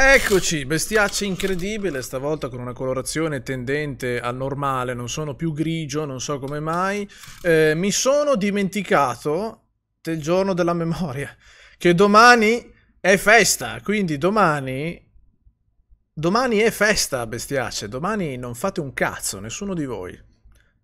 Eccoci, bestiaccia incredibile, stavolta con una colorazione tendente al normale, non sono più grigio, non so come mai. Eh, mi sono dimenticato del giorno della memoria, che domani è festa, quindi domani... Domani è festa, bestiacce, domani non fate un cazzo, nessuno di voi,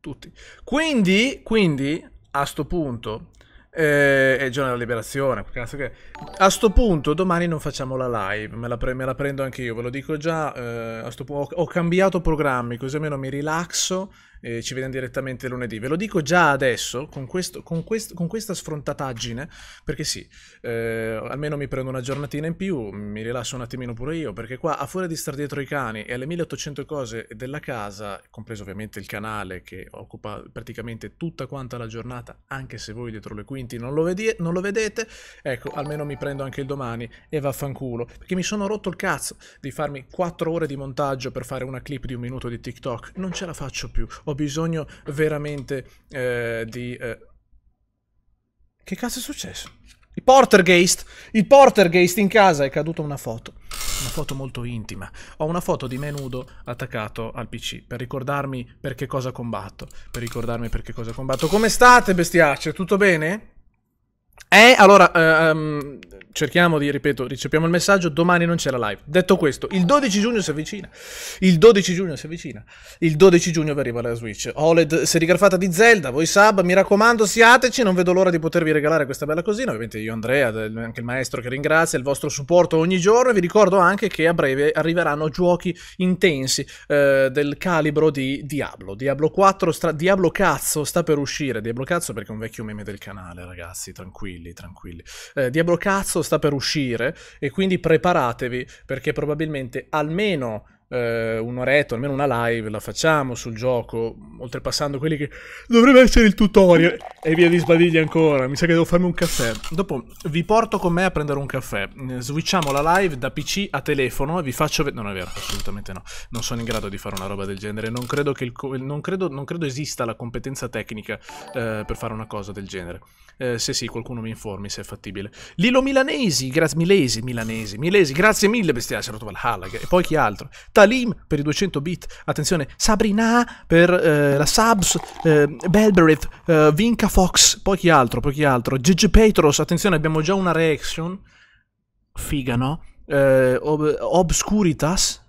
tutti. Quindi, quindi, a sto punto, eh, è il giorno della liberazione. Che... A sto punto, domani non facciamo la live. Me la, pre me la prendo anche io, ve lo dico già. Eh, ho, ho, cambiato programmi, così almeno mi rilasso eh, ci vediamo direttamente lunedì. Ve lo dico già adesso, con, questo, con, quest, con questa sfrontataggine, perché sì, eh, almeno mi prendo una giornatina in più, mi rilasso un attimino pure io, perché qua a fuori di star dietro i cani e alle 1800 cose della casa, compreso ovviamente il canale che occupa praticamente tutta quanta la giornata, anche se voi dietro le quinti non lo, vedi- non lo vedete, ecco, almeno mi prendo anche il domani e vaffanculo, perché mi sono rotto il cazzo di farmi 4 ore di montaggio per fare una clip di un minuto di TikTok, non ce la faccio più. Ho ho bisogno veramente eh, di... Eh... Che cazzo è successo? Il Portergeist! Il Portergeist in casa è caduta una foto. Una foto molto intima. Ho una foto di me nudo attaccato al PC per ricordarmi per cosa combatto. Per ricordarmi per che cosa combatto. Come state, bestiacce? Tutto bene? Eh, allora, um, cerchiamo di, ripeto, riceviamo il messaggio, domani non c'è la live. Detto questo, il 12 giugno si avvicina. Il 12 giugno si avvicina. Il 12 giugno vi arriva la Switch. OLED serigrafata di Zelda, voi sub, mi raccomando, siateci, non vedo l'ora di potervi regalare questa bella cosina. Ovviamente io Andrea, anche il maestro che ringrazia, il vostro supporto ogni giorno. E Vi ricordo anche che a breve arriveranno giochi intensi eh, del calibro di Diablo. Diablo 4, Diablo cazzo sta per uscire. Diablo cazzo perché è un vecchio meme del canale, ragazzi, tranquillo tranquilli, tranquilli. Eh, Diablo Cazzo sta per uscire e quindi preparatevi perché probabilmente almeno eh, un'oretta, almeno una live la facciamo sul gioco, oltrepassando quelli che dovrebbe essere il tutorial e via di sbadigli ancora, mi sa che devo farmi un caffè. Dopo vi porto con me a prendere un caffè, eh, switchiamo la live da PC a telefono e vi faccio vedere... Non è vero, assolutamente no, non sono in grado di fare una roba del genere, non credo, che il non credo, non credo esista la competenza tecnica eh, per fare una cosa del genere. Eh, se sì, qualcuno mi informi se è fattibile. Lilo Milanesi, grazie Milesi, Milanesi, Milesi, grazie mille bestiaci, ah, Rotovalhalla, e poi chi altro? Talim per i 200 bit, attenzione, Sabrina per eh, la Subs, eh, Belbereth, eh, Vinca Fox, poi chi altro, poi chi altro, Gigi Petros, attenzione abbiamo già una reaction, figa no? Eh, Ob Obscuritas,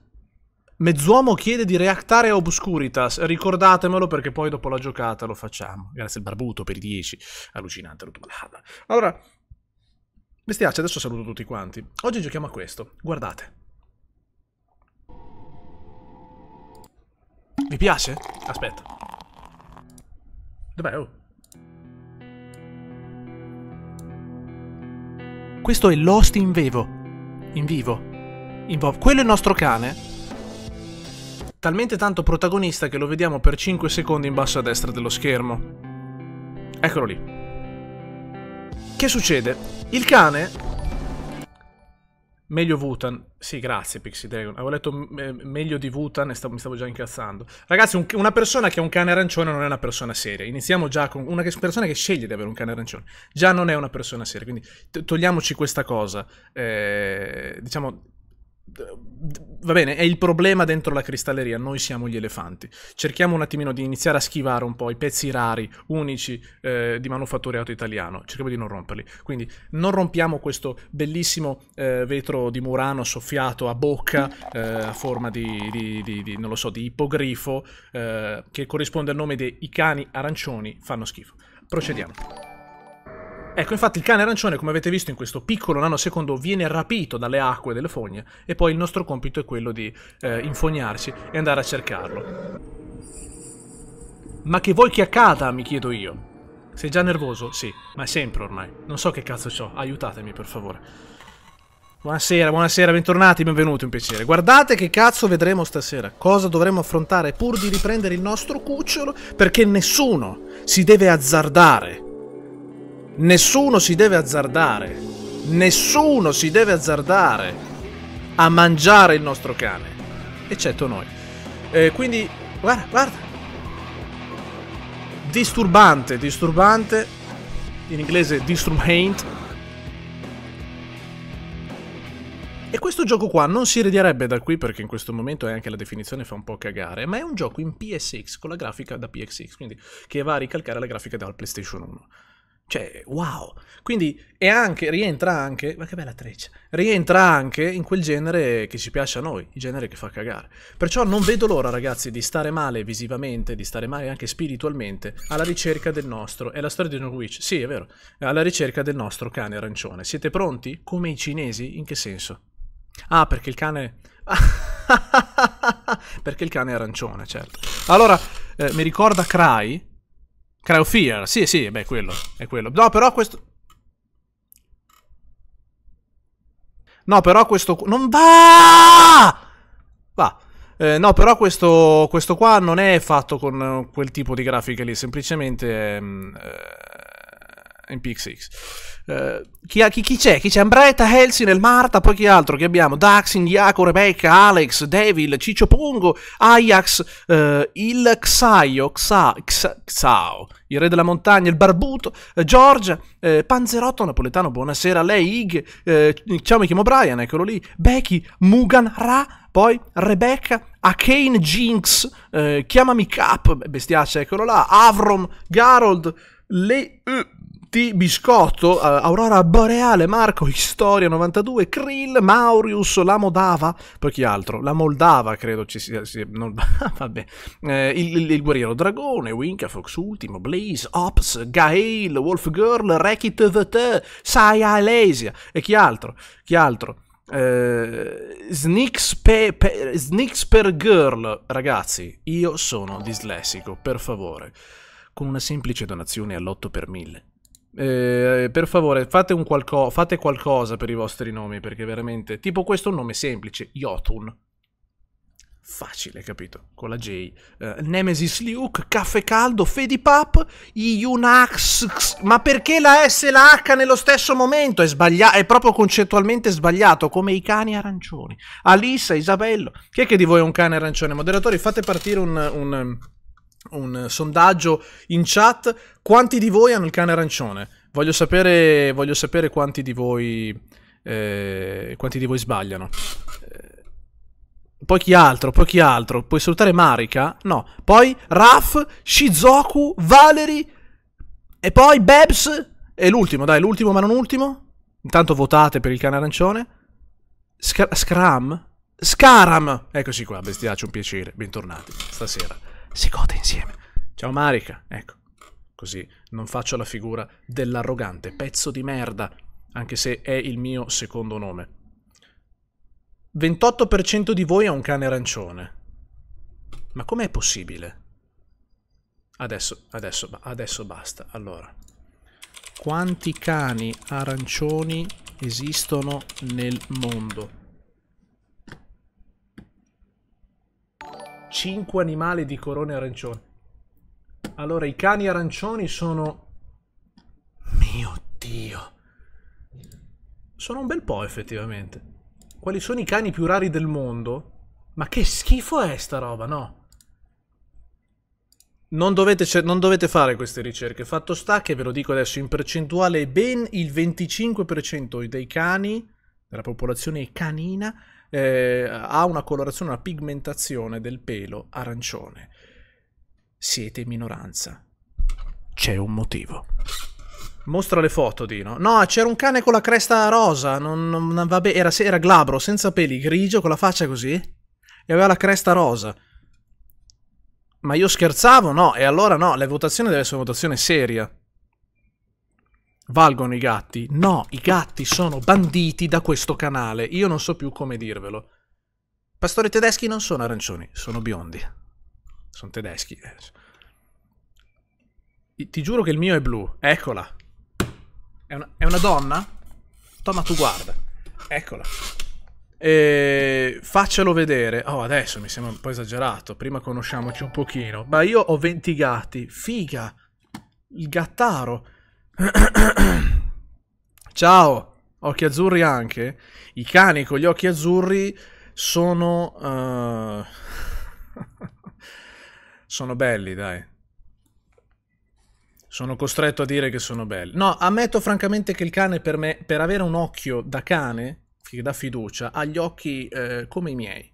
Mezzuomo chiede di reactare a Obscuritas, ricordatemelo perché poi dopo la giocata lo facciamo. Grazie al barbuto per i 10, allucinante allora, mi spiace, adesso saluto tutti quanti. Oggi giochiamo a questo, guardate. Mi piace? Aspetta. Dov'è? Oh. Questo è Lost in vivo. In vivo. In vivo. Quello è il nostro cane. Talmente tanto protagonista che lo vediamo per 5 secondi in basso a destra dello schermo. Eccolo lì. Che succede? Il cane Meglio Vutan. Sì, grazie Pixie Dragon. Avevo letto me mm, eh, meglio di Vutan e stavo, mi stavo già incazzando. Ragazzi, un una persona che ha un cane arancione non è una persona seria. Iniziamo già con una persona che sceglie di avere un cane arancione. Già non è una persona seria, quindi togliamoci questa cosa. Eh, diciamo, va bene, è il problema dentro la cristalleria, noi siamo gli elefanti. Cerchiamo un attimino di iniziare a schivare un po' i pezzi rari, unici eh, di manufatturato italiano, cerchiamo di non romperli. Quindi non rompiamo questo bellissimo eh, vetro di Murano soffiato a bocca eh, a forma di, di, di, di, non lo so, di ippogrifo eh, che corrisponde al nome dei cani arancioni fanno schifo. Procediamo. Ecco, infatti il cane arancione, come avete visto in questo piccolo nanosecondo, viene rapito dalle acque delle fogne e poi il nostro compito è quello di eh, infognarci e andare a cercarlo. Ma che vuoi che accada, mi chiedo io. Sei già nervoso? Sì, ma è sempre ormai. Non so che cazzo c'ho, aiutatemi per favore. Buonasera, buonasera, bentornati, benvenuti, un piacere. Guardate che cazzo vedremo stasera, cosa dovremo affrontare pur di riprendere il nostro cucciolo, perché nessuno si deve azzardare Nessuno si deve azzardare, nessuno si deve azzardare a mangiare il nostro cane, eccetto noi. Eh, quindi, guarda, guarda. Disturbante, disturbante. In inglese disturbant. E questo gioco qua non si ridierebbe da qui perché in questo momento è anche la definizione fa un po' cagare, ma è un gioco in PSX con la grafica da PSX, quindi che va a ricalcare la grafica dal PlayStation 1. Cioè, wow. Quindi è anche, rientra anche, ma che bella treccia, rientra anche in quel genere che ci piace a noi, il genere che fa cagare. Perciò non vedo l'ora, ragazzi, di stare male visivamente, di stare male anche spiritualmente, alla ricerca del nostro, è la storia di Norwich, sì, è vero, alla ricerca del nostro cane arancione. Siete pronti? Come i cinesi? In che senso? Ah, perché il cane... perché il cane è arancione, certo. Allora, eh, mi ricorda Cry, Cry of Fear, sì, sì, beh, quello, è quello. No, però questo... No, però questo... Non va! Va. Eh, no, però questo, questo qua non è fatto con eh, quel tipo di grafica lì, semplicemente è, mm, è eh, in PXX. Eh, chi, chi, chi, c'è? Chi c'è? Ambretta, Helsin, El Marta, poi chi altro? Che abbiamo? Daxin, Iaco, Rebecca, Alex, Devil, Ciccio Pongo, Ajax, uh, il Xaio, Xa, Xa, Xao, il re della montagna, il barbuto, eh, Georgia, eh, Panzerotto napoletano, buonasera a lei, Ig, eh, ciao mi chiamo Brian, eccolo lì, Becky, Mugan, Ra, poi Rebecca, Akane Jinx, eh, chiamami Cap, bestiaccia, eccolo là, Avrom, Garold, le... Uh, T. Biscotto, eh, Aurora Boreale, Marco, Historia 92, Krill, Maurius, la Modava, poi chi altro? La Moldava, credo ci sia, sì, non, vabbè, eh, il, il, il, Guerriero Dragone, Winka, Fox Ultimo, Blaze, Ops, Gael, Wolf Girl, Rekit VT, Saya Alesia, e chi altro? Chi altro? Eh, Snicks, Snicks per Girl, ragazzi, io sono dislessico, per favore con una semplice donazione all'8 per 1000 eh, per favore, fate, qualco- fate, qualcosa per i vostri nomi, perché veramente... Tipo questo è un nome semplice, Jotun. Facile, capito? Con la J. Eh, Nemesis Luke, Caffè Caldo, Fedipap, Iunax... Ma perché la S e la H nello stesso momento? È, sbaglia- è proprio concettualmente sbagliato, come i cani arancioni. Alissa, Isabello... Chi è che di voi è un cane arancione? Moderatori, fate partire un... un un sondaggio in chat. Quanti di voi hanno il cane arancione? Voglio sapere, voglio sapere quanti, di voi, eh, quanti di voi sbagliano. Eh, poi chi altro? Poi chi altro? Puoi salutare Marika? No. Poi Raf, Shizoku, Valerie e poi Bebs. E l'ultimo, dai, l'ultimo ma non ultimo. Intanto votate per il cane arancione. Sc- Scram? Scaram! Eccoci qua, bestiaccio, un piacere. Bentornati stasera si gode insieme. Ciao Marica, ecco, così non faccio la figura dell'arrogante pezzo di merda, anche se è il mio secondo nome. 28% di voi ha un cane arancione. Ma com'è possibile? Adesso, adesso, adesso basta. Allora, quanti cani arancioni esistono nel mondo? 5 animali di corone arancioni. Allora, i cani arancioni sono... Mio Dio! Sono un bel po', effettivamente. Quali sono i cani più rari del mondo? Ma che schifo è sta roba, no? Non dovete, non dovete, fare queste ricerche. Fatto sta che ve lo dico adesso in percentuale, ben il 25% dei cani, della popolazione canina, eh, ha una colorazione, una pigmentazione del pelo arancione. Siete in minoranza. C'è un motivo. Mostra le foto, Dino. No, c'era un cane con la cresta rosa. Non, non, vabbè, era, era glabro, senza peli, grigio, con la faccia così. E aveva la cresta rosa. Ma io scherzavo? No, e allora no, la votazione deve essere una votazione seria valgono i gatti. No, i gatti sono banditi da questo canale. Io non so più come dirvelo. Pastori tedeschi non sono arancioni, sono biondi. Sono tedeschi. Eh. Ti giuro che il mio è blu. Eccola. È una, è una donna? Toma, tu guarda. Eccola. E faccelo vedere. Oh, adesso mi sembra un po' esagerato. Prima conosciamoci un pochino. Ma io ho 20 gatti. Figa. Il gattaro. Ciao, occhi azzurri anche. I cani con gli occhi azzurri sono... Uh... sono belli, dai. Sono costretto a dire che sono belli. No, ammetto francamente che il cane per me, per avere un occhio da cane, che dà fiducia, ha gli occhi eh, come i miei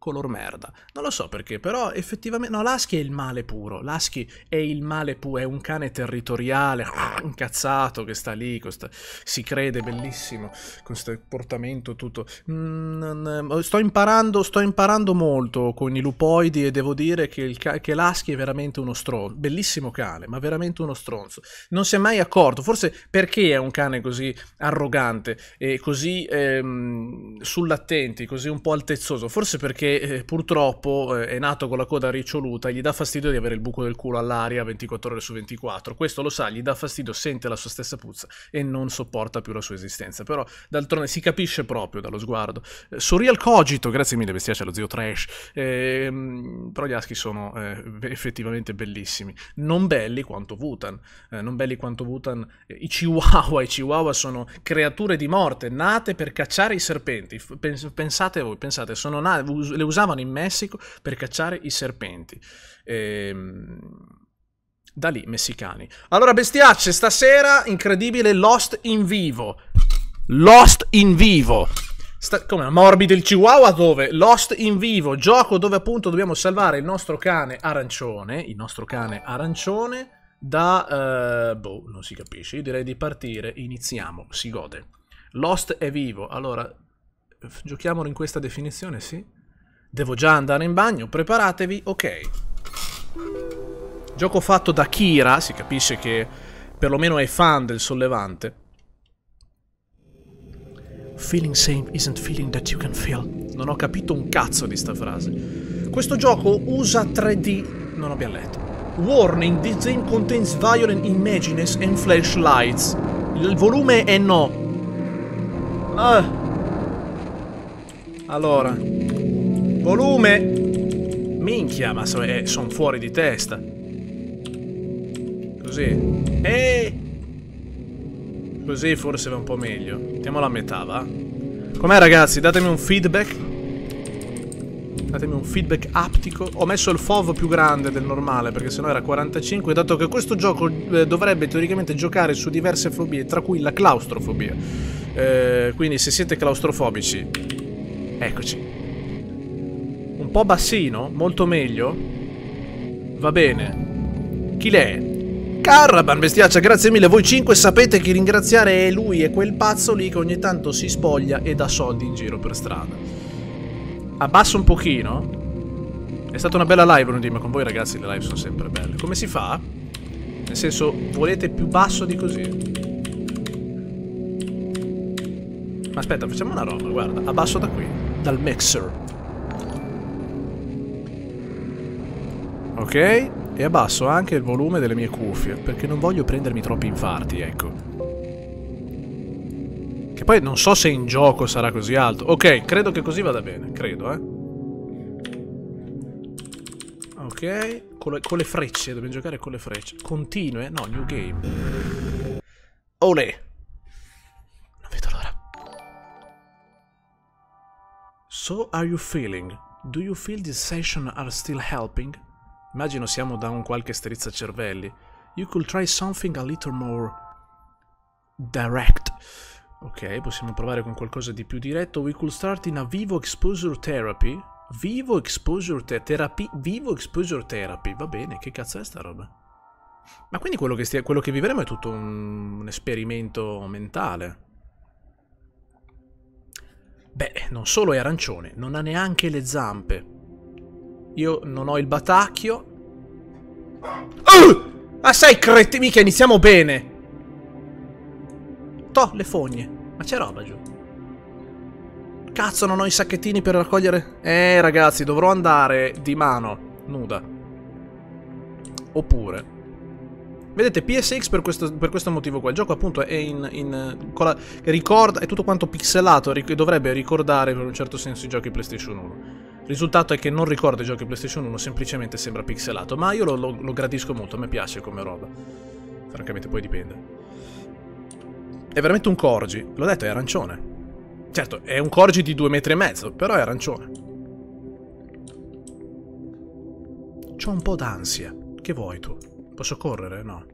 color merda. Non lo so perché, però effettivamente... No, Lasky è il male puro. Lasky è il male puro, è un cane territoriale, incazzato che sta lì, sta, si crede bellissimo, con questo portamento tutto... Mm, eh, sto, imparando, sto imparando molto con i lupoidi e devo dire che, il che Lasky è veramente uno stronzo. Bellissimo cane, ma veramente uno stronzo. Non si è mai accorto, forse perché è un cane così arrogante e così ehm, sull'attenti, così un po' altezzoso, forse perché eh, purtroppo eh, è nato con la coda riccioluta gli dà fastidio di avere il buco del culo all'aria 24 ore su 24. Questo lo sa, gli dà fastidio, sente la sua stessa puzza e non sopporta più la sua esistenza. Però d'altronde si capisce proprio dallo sguardo. Eh, Surreal Cogito, grazie mille bestiace allo zio Trash, ehm, però gli aschi sono eh, effettivamente bellissimi. Non belli quanto Wutan, eh, non belli quanto Wutan. Eh, I Chihuahua, i Chihuahua sono creature di morte, nate per cacciare i serpenti. Pensate voi, pensate, sono nate le usavano in Messico per cacciare i serpenti. Ehm da lì messicani. Allora, bestiacce, stasera incredibile Lost in vivo. Lost in vivo. Sta- come morbido il chihuahua dove? Lost in vivo, gioco dove appunto dobbiamo salvare il nostro cane arancione, il nostro cane arancione da uh, boh, non si capisce. Io direi di partire, iniziamo, si gode. Lost è vivo. Allora, giochiamolo in questa definizione, sì? Devo già andare in bagno, preparatevi, ok. Gioco fatto da Kira, si capisce che perlomeno è fan del sollevante. Feeling same isn't feeling that you can feel. Non ho capito un cazzo di sta frase. Questo gioco usa 3D... non abbiamo letto. Warning, this game contains violent images and flashlights. Il volume è no. Ah. Allora... Volume! Minchia, ma so, eh, sono fuori di testa. Così. E... Così forse va un po' meglio. Mettiamo la metà, va? Com'è ragazzi? Datemi un feedback. Datemi un feedback aptico. Ho messo il FOV più grande del normale perché sennò era 45, dato che questo gioco eh, dovrebbe teoricamente giocare su diverse fobie, tra cui la claustrofobia. Eh, quindi se siete claustrofobici, eccoci po' bassino, molto meglio. Va bene. Chi l'è? Carraban, bestiaccia, grazie mille. Voi cinque sapete che ringraziare è lui e quel pazzo lì che ogni tanto si spoglia e dà soldi in giro per strada. Abbasso un pochino. È stata una bella live lunedì, ma con voi ragazzi le live sono sempre belle. Come si fa? Nel senso, volete più basso di così? Ma aspetta, facciamo una roba, guarda, abbasso da qui, dal mixer. Ok? E abbasso anche il volume delle mie cuffie, perché non voglio prendermi troppi infarti, ecco. Che poi non so se in gioco sarà così alto. Ok, credo che così vada bene, credo, eh. Ok, con le, con le frecce, dobbiamo giocare con le frecce. Continue? No, new game. Ole! Non vedo l'ora. So are you feeling? Do you feel this session are still helping? Immagino siamo da un qualche strizzacervelli. You could try something a little more direct. Ok, possiamo provare con qualcosa di più diretto. We could start in a vivo exposure therapy. Vivo exposure te therapy. Vivo exposure therapy. Va bene, che cazzo è sta roba? Ma quindi quello che, stia, quello che vivremo è tutto un, un esperimento mentale. Beh, non solo è arancione, non ha neanche le zampe. Io non ho il batacchio. Oh! Ah, sei cretini, mica iniziamo bene. Toh, le fogne. Ma c'è roba giù. Cazzo, non ho i sacchettini per raccogliere... Eh, ragazzi, dovrò andare di mano, nuda. Oppure... Vedete, PSX per questo, per questo motivo qua. Il gioco appunto è in... in la, ricorda, è tutto quanto pixelato, ric dovrebbe ricordare per un certo senso i giochi PlayStation 1 risultato è che non ricorda i giochi PlayStation 1, semplicemente sembra pixelato, ma io lo, lo, lo gradisco molto, a me piace come roba. Francamente poi dipende. È veramente un corgi, l'ho detto, è arancione. Certo, è un corgi di due metri e mezzo, però è arancione. C'ho un po' d'ansia. Che vuoi tu? Posso correre? No.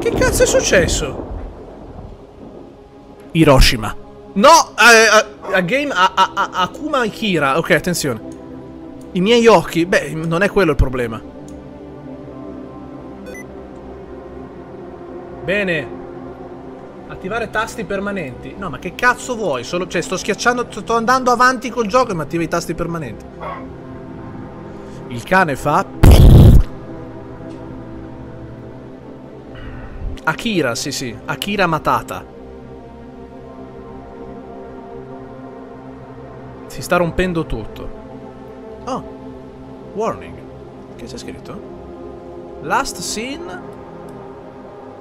Che cazzo è successo? Hiroshima. No! Eh, a, eh, a, game... A, a, a, Akuma Kira. Ok, attenzione. I miei occhi... Beh, non è quello il problema. Bene. Attivare tasti permanenti. No, ma che cazzo vuoi? Solo, cioè, sto schiacciando... Sto andando avanti col gioco e mi attiva i tasti permanenti. Il cane fa... Akira, sì sì. Akira Matata. Si sta rompendo tutto. Oh. Warning. Che c'è scritto? Last seen...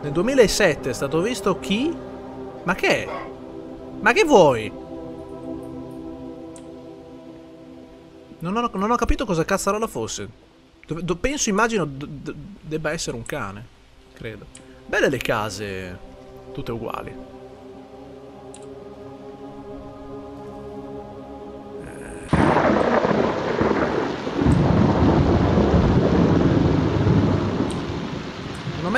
Nel 2007 è stato visto chi? Ma che Ma che vuoi? Non ho, non ho capito cosa cazzarola fosse. Do, do, penso, immagino, debba essere un cane. Credo. Belle le case. Tutte uguali.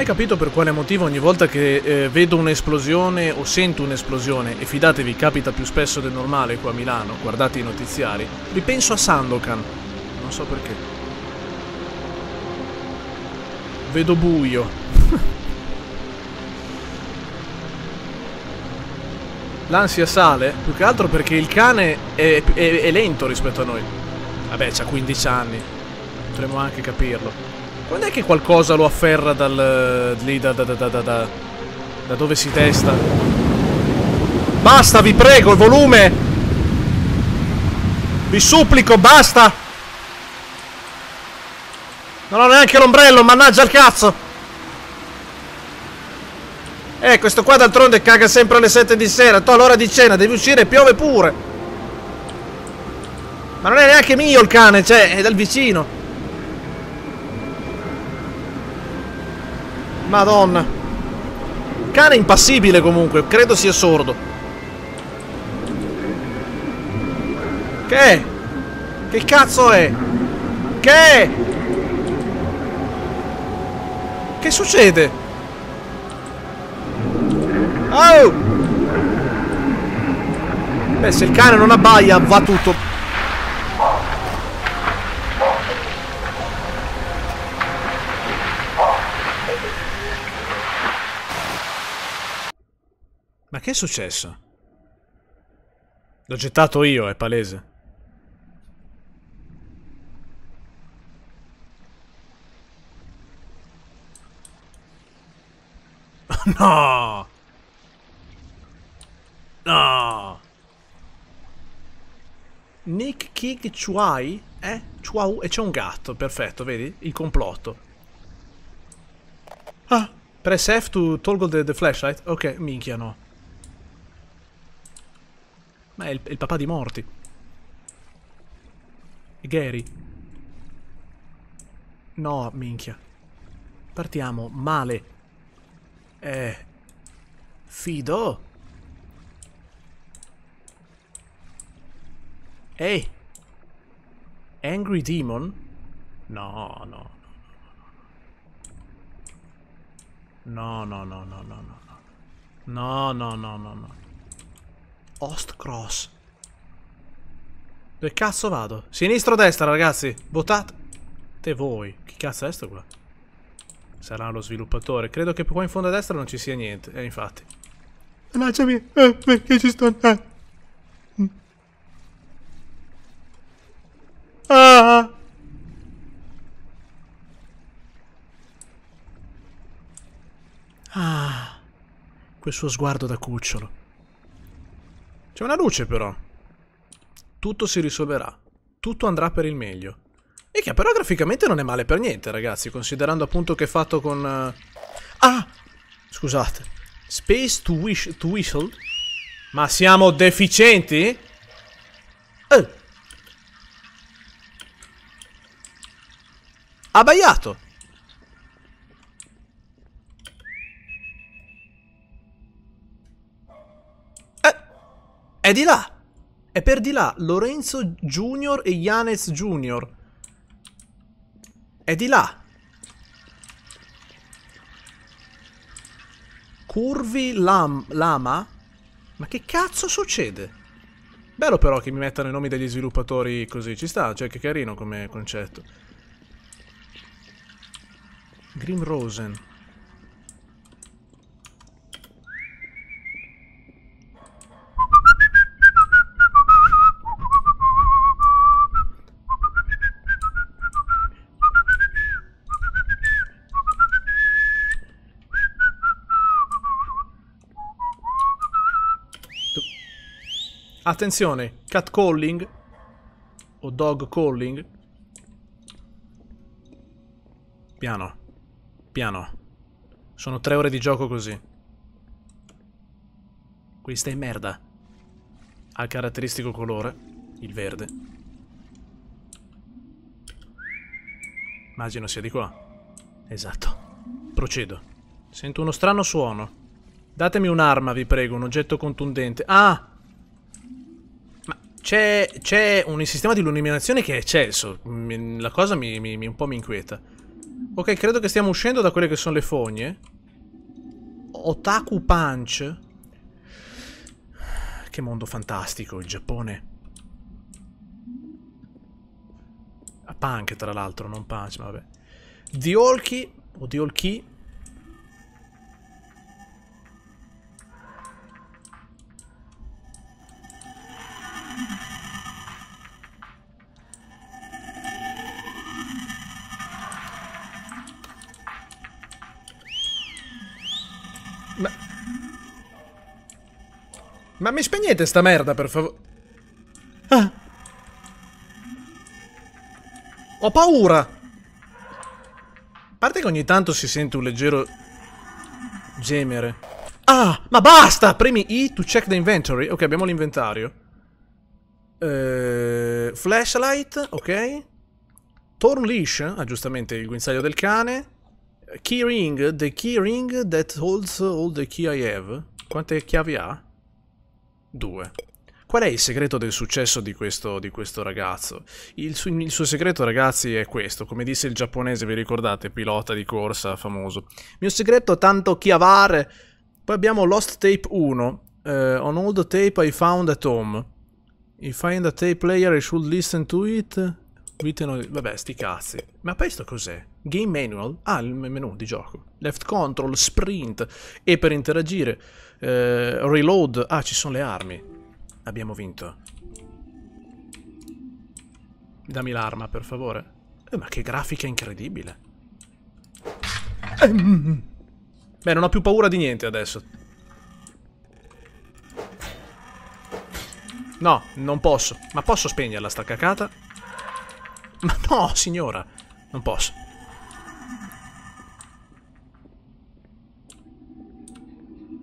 mai capito per quale motivo ogni volta che eh, vedo un'esplosione o sento un'esplosione, e fidatevi capita più spesso del normale qua a Milano, guardate i notiziari, ripenso a Sandokan. Non so perché. Vedo buio. L'ansia sale, più che altro perché il cane è, è, è lento rispetto a noi. Vabbè, c'ha 15 anni, potremmo anche capirlo. Quando è che qualcosa lo afferra dal... Eh, lì da, da, da, da, da dove si testa? Basta, vi prego, il volume! Vi supplico, basta! Non ho neanche l'ombrello, mannaggia il cazzo! Eh, questo qua d'altronde caga sempre alle 7 di sera. Tu l'ora di cena devi uscire, piove pure. Ma non è neanche mio il cane, cioè, è dal vicino. Madonna. Cane impassibile comunque, credo sia sordo. Che? è? Che cazzo è? Che? è? Che succede? Oh! Beh, se il cane non abbaia, va tutto Ma che è successo? L'ho gettato io, è palese. No! No! Nick Kig Chuai? Eh? Chuau? E c'è un gatto, perfetto, vedi? Il complotto. Ah! Press F to toggle the, the flashlight? Ok, minchia no. Ma è il, è il papà di morti. Gary. No, minchia. Partiamo male. Eh. Fido. Ehi. Angry Demon? No, no. No, no, no, no, no, no. No, no, no, no, no. Host cross. Dove cazzo vado? Sinistra o destra, ragazzi? Votate voi. Chi cazzo è sto qua? Sarà lo sviluppatore. Credo che qua in fondo a destra non ci sia niente. Eh, infatti. Lasciami, eh, perché eh, ci sto andando? Eh. Ah! Ah! Quel suo sguardo da cucciolo. C'è una luce però. Tutto si risolverà. Tutto andrà per il meglio. E che però graficamente non è male per niente, ragazzi, considerando appunto che è fatto con... Eh, ah! Scusate. Space to, wish, to whistle? Ma siamo deficienti? Eh! Abbaiato! È di là! È per di là. Lorenzo Junior e Janes Junior. È di là. Curvi lam Lama? Ma che cazzo succede? Bello però che mi mettano i nomi degli sviluppatori così, ci sta, cioè che carino come concetto. Grim Rosen. Attenzione, cat calling o dog calling. Piano, piano. Sono tre ore di gioco così. Questa è merda. Ha il caratteristico colore, il verde. Immagino sia di qua. Esatto. Procedo. Sento uno strano suono. Datemi un'arma, vi prego, un oggetto contundente. Ah! C'è, c'è un sistema di illuminazione che è eccesso. La cosa mi, mi, mi un po' mi inquieta. Ok, credo che stiamo uscendo da quelle che sono le fogne. Otaku Punch. Che mondo fantastico, il Giappone. A punk, tra l'altro, non punch, ma vabbè. Diolki, o Diolki, Ma mi spegnete sta merda, per favore? Ah. Ho paura! A parte che ogni tanto si sente un leggero... gemere. Ah! Ma basta! Premi I to check the inventory. Ok, abbiamo l'inventario. Uh, flashlight, ok. Torn leash, ah giustamente il guinzaglio del cane. Key ring, the key ring that holds all the key I have. Quante chiavi ha? 2. Qual è il segreto del successo di questo, di questo ragazzo? Il, su il, suo segreto, ragazzi, è questo. Come disse il giapponese, vi ricordate, pilota di corsa famoso. Mio segreto tanto chiavare. Poi abbiamo Lost Tape 1. Uh, eh, on old tape I found at home. If I find a tape player I should listen to it. Vabbè, sti cazzi. Ma poi sto cos'è? Game manual? Ah, il menu di gioco. Left control, sprint. E per interagire eh, reload. Ah, ci sono le armi. Abbiamo vinto. Dammi l'arma, per favore. Eh, ma che grafica incredibile. Beh, non ho più paura di niente adesso. No, non posso. Ma posso spegnerla sta cacata? Ma no, signora. Non posso.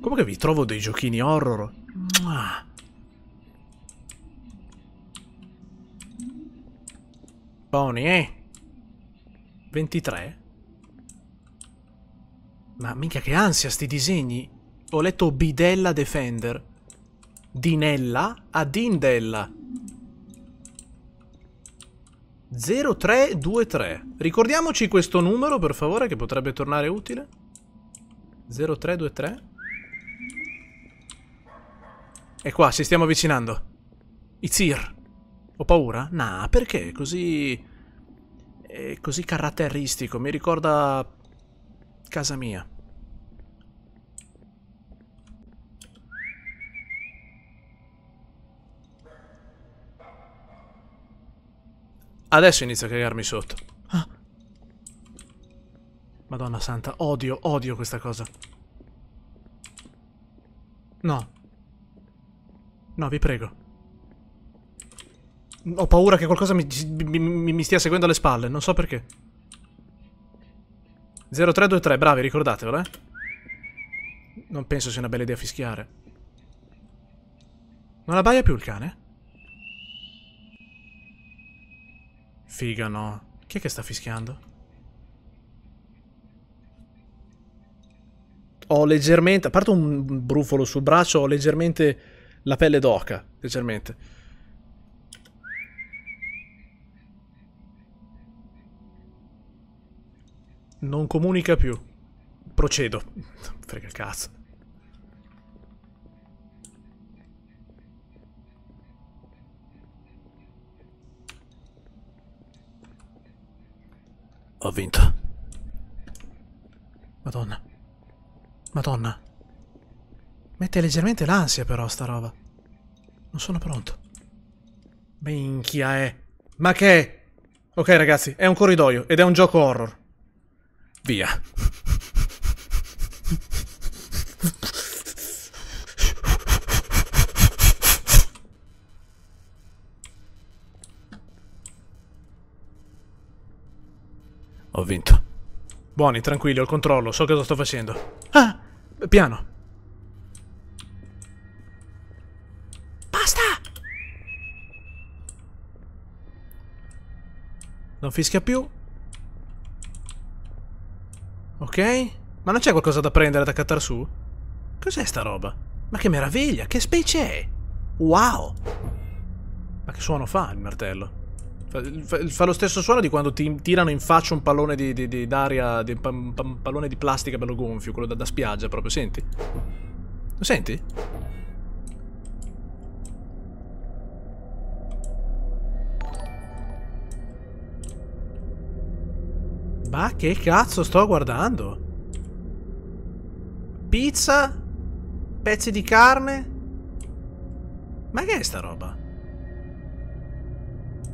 Comunque vi trovo dei giochini horror? Mua. Buoni, eh? 23? Ma mica che ansia sti disegni. Ho letto Bidella Defender. Dinella a Dindella. 0323. Ricordiamoci questo numero, per favore, che potrebbe tornare utile. 0323. È qua, ci stiamo avvicinando. Izir. Ho paura? Nah, perché? Così... È così caratteristico. Mi ricorda... Casa mia. Adesso inizio a cagarmi sotto. Ah. Madonna santa, odio, odio questa cosa. No, No, vi prego. Ho paura che qualcosa mi, mi, mi stia seguendo alle spalle, non so perché. 0323, bravi, ricordatevelo, eh. Non penso sia una bella idea fischiare. Non abbaia più il cane? Figa, no. Chi è che sta fischiando? Ho leggermente... A parte un brufolo sul braccio, ho leggermente la pelle d'oca, leggermente. Non comunica più. Procedo. Frega il cazzo. Ho vinto. Madonna. Madonna. Mette leggermente l'ansia però sta roba. Non sono pronto. Minchia, eh. Ma che... è? Ok ragazzi, è un corridoio ed è un gioco horror. Via. Ho vinto. Buoni, tranquilli, ho il controllo, so cosa sto facendo. Ah! Piano. Non fischia più. Ok. Ma non c'è qualcosa da prendere da cattare su? Cos'è sta roba? Ma che meraviglia! Che specie è? Wow! Ma che suono fa il martello? Fa, fa, fa lo stesso suono di quando ti tirano in faccia un pallone di, di, di d'aria, di, un pallone di plastica bello gonfio, quello da, da spiaggia proprio, senti? Lo senti? Ma che cazzo sto guardando? Pizza? Pezzi di carne? Ma che è sta roba?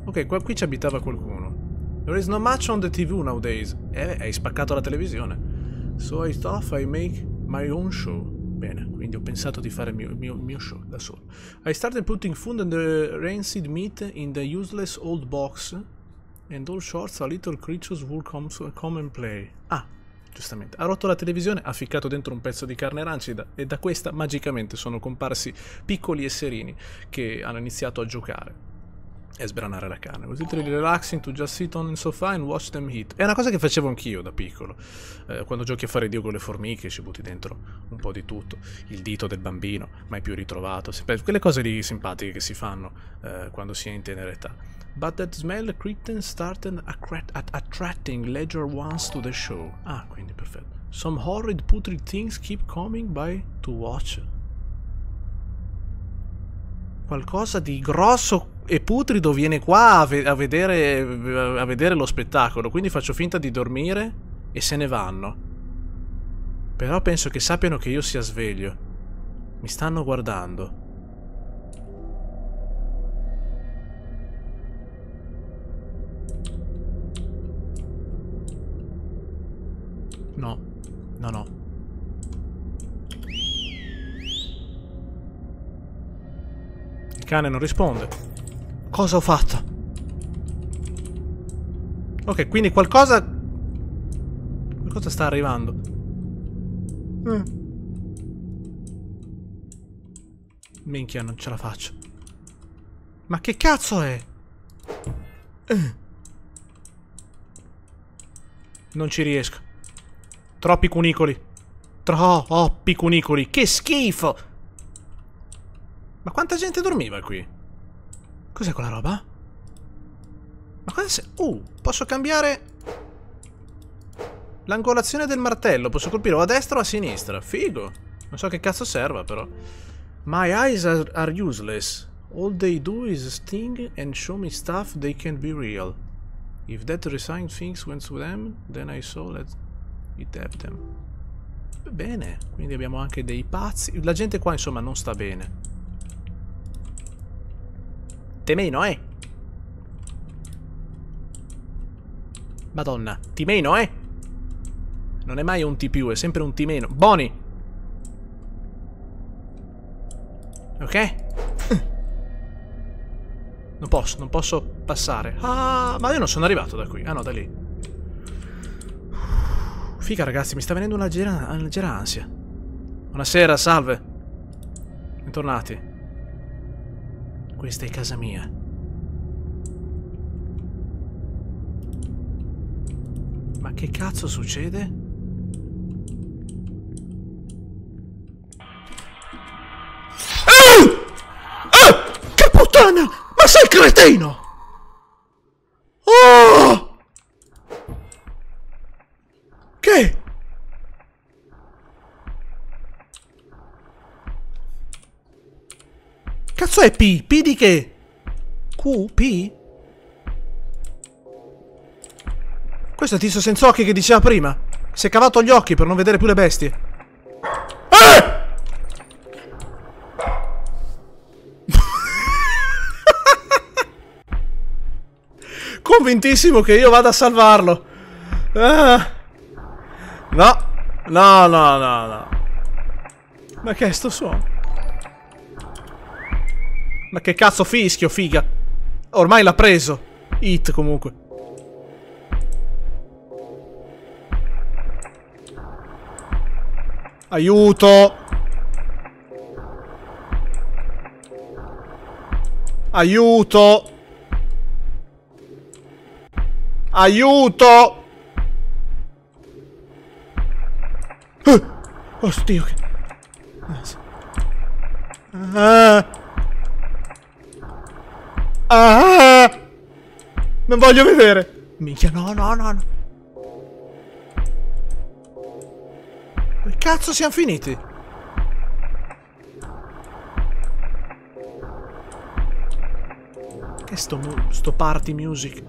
Ok, qua qui ci abitava qualcuno. There is no match on the TV nowadays. Eh, hai spaccato la televisione. So I thought I make my own show. Bene, quindi ho pensato di fare il mio, mio, mio, show da solo. I started putting food and the rancid meat in the useless old box And all shorts a little creatures will come, come and play. Ah, giustamente. Ha rotto la televisione, ha ficcato dentro un pezzo di carne rancida e da questa magicamente sono comparsi piccoli esserini che hanno iniziato a giocare e sbranare la carne. Was it really relaxing to just sit on the sofa and watch them eat? È una cosa che facevo anch'io da piccolo. Eh, quando giochi a fare Dio con le formiche ci butti dentro un po' di tutto. Il dito del bambino, mai più ritrovato. Quelle cose lì simpatiche che si fanno eh, quando si è in tenera età but that smell cretin started at attracting ledger ones to the show. Ah, quindi perfetto. Some horrid putrid things keep coming by to watch. Qualcosa di grosso e putrido viene qua a, ve a, vedere, a vedere lo spettacolo, quindi faccio finta di dormire e se ne vanno. Però penso che sappiano che io sia sveglio. Mi stanno guardando. No, no, no. Il cane non risponde. Cosa ho fatto? Ok, quindi qualcosa... Qualcosa sta arrivando. Mm. Minchia, non ce la faccio. Ma che cazzo è? Mm. Non ci riesco. Troppi cunicoli. Troppi cunicoli. Che schifo! Ma quanta gente dormiva qui? Cos'è quella roba? Ma cosa se... Uh, posso cambiare... L'angolazione del martello. Posso colpire o a destra o a sinistra. Figo. Non so che cazzo serva, però. My eyes are, are useless. All they do is sting and show me stuff they can't be real. If that resigned things went to them, then I saw that i Teptem. Bene, quindi abbiamo anche dei pazzi. La gente qua, insomma, non sta bene. Temeno, eh? Madonna, ti meno, eh? Non è mai un T più, è sempre un T meno. Boni! Ok? Non posso, non posso passare. Ah, ma io non sono arrivato da qui. Ah no, da lì. Figa ragazzi, mi sta venendo una leggera, una leggera ansia. Buonasera, salve. Bentornati. Questa è casa mia. Ma che cazzo succede? Ah! Ah! Che puttana! Ma sei cretino! Oh! cazzo è P? P di che? Q? P? Questo è il tizio senza occhi che diceva prima. Si è cavato gli occhi per non vedere più le bestie. Eh! Convintissimo che io vada a salvarlo. Eh. No. No, no, no, no. Ma che è sto suono? Ma che cazzo fischio, figa. Ormai l'ha preso. Hit comunque. Aiuto. Aiuto. Aiuto. Oh, oddio che... Ah. ah. Ah! Non voglio vedere. Minchia, no, no, no. Che cazzo siamo finiti? Che sto, sto party music?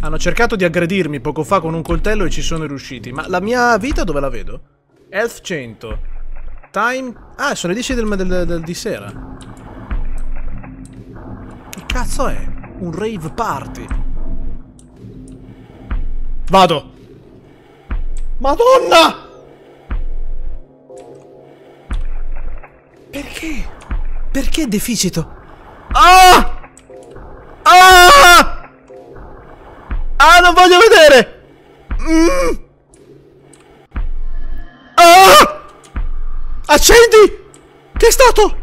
Hanno cercato di aggredirmi poco fa con un coltello e ci sono riusciti. Ma la mia vita dove la vedo? Health 100. Time... Ah, sono le 10 del, del, del, di sera cazzo è? Un rave party. Vado. Madonna! Perché? Perché deficito? Ah! Ah! Ah, non voglio vedere! Mm. Ah! Accendi! Che è stato?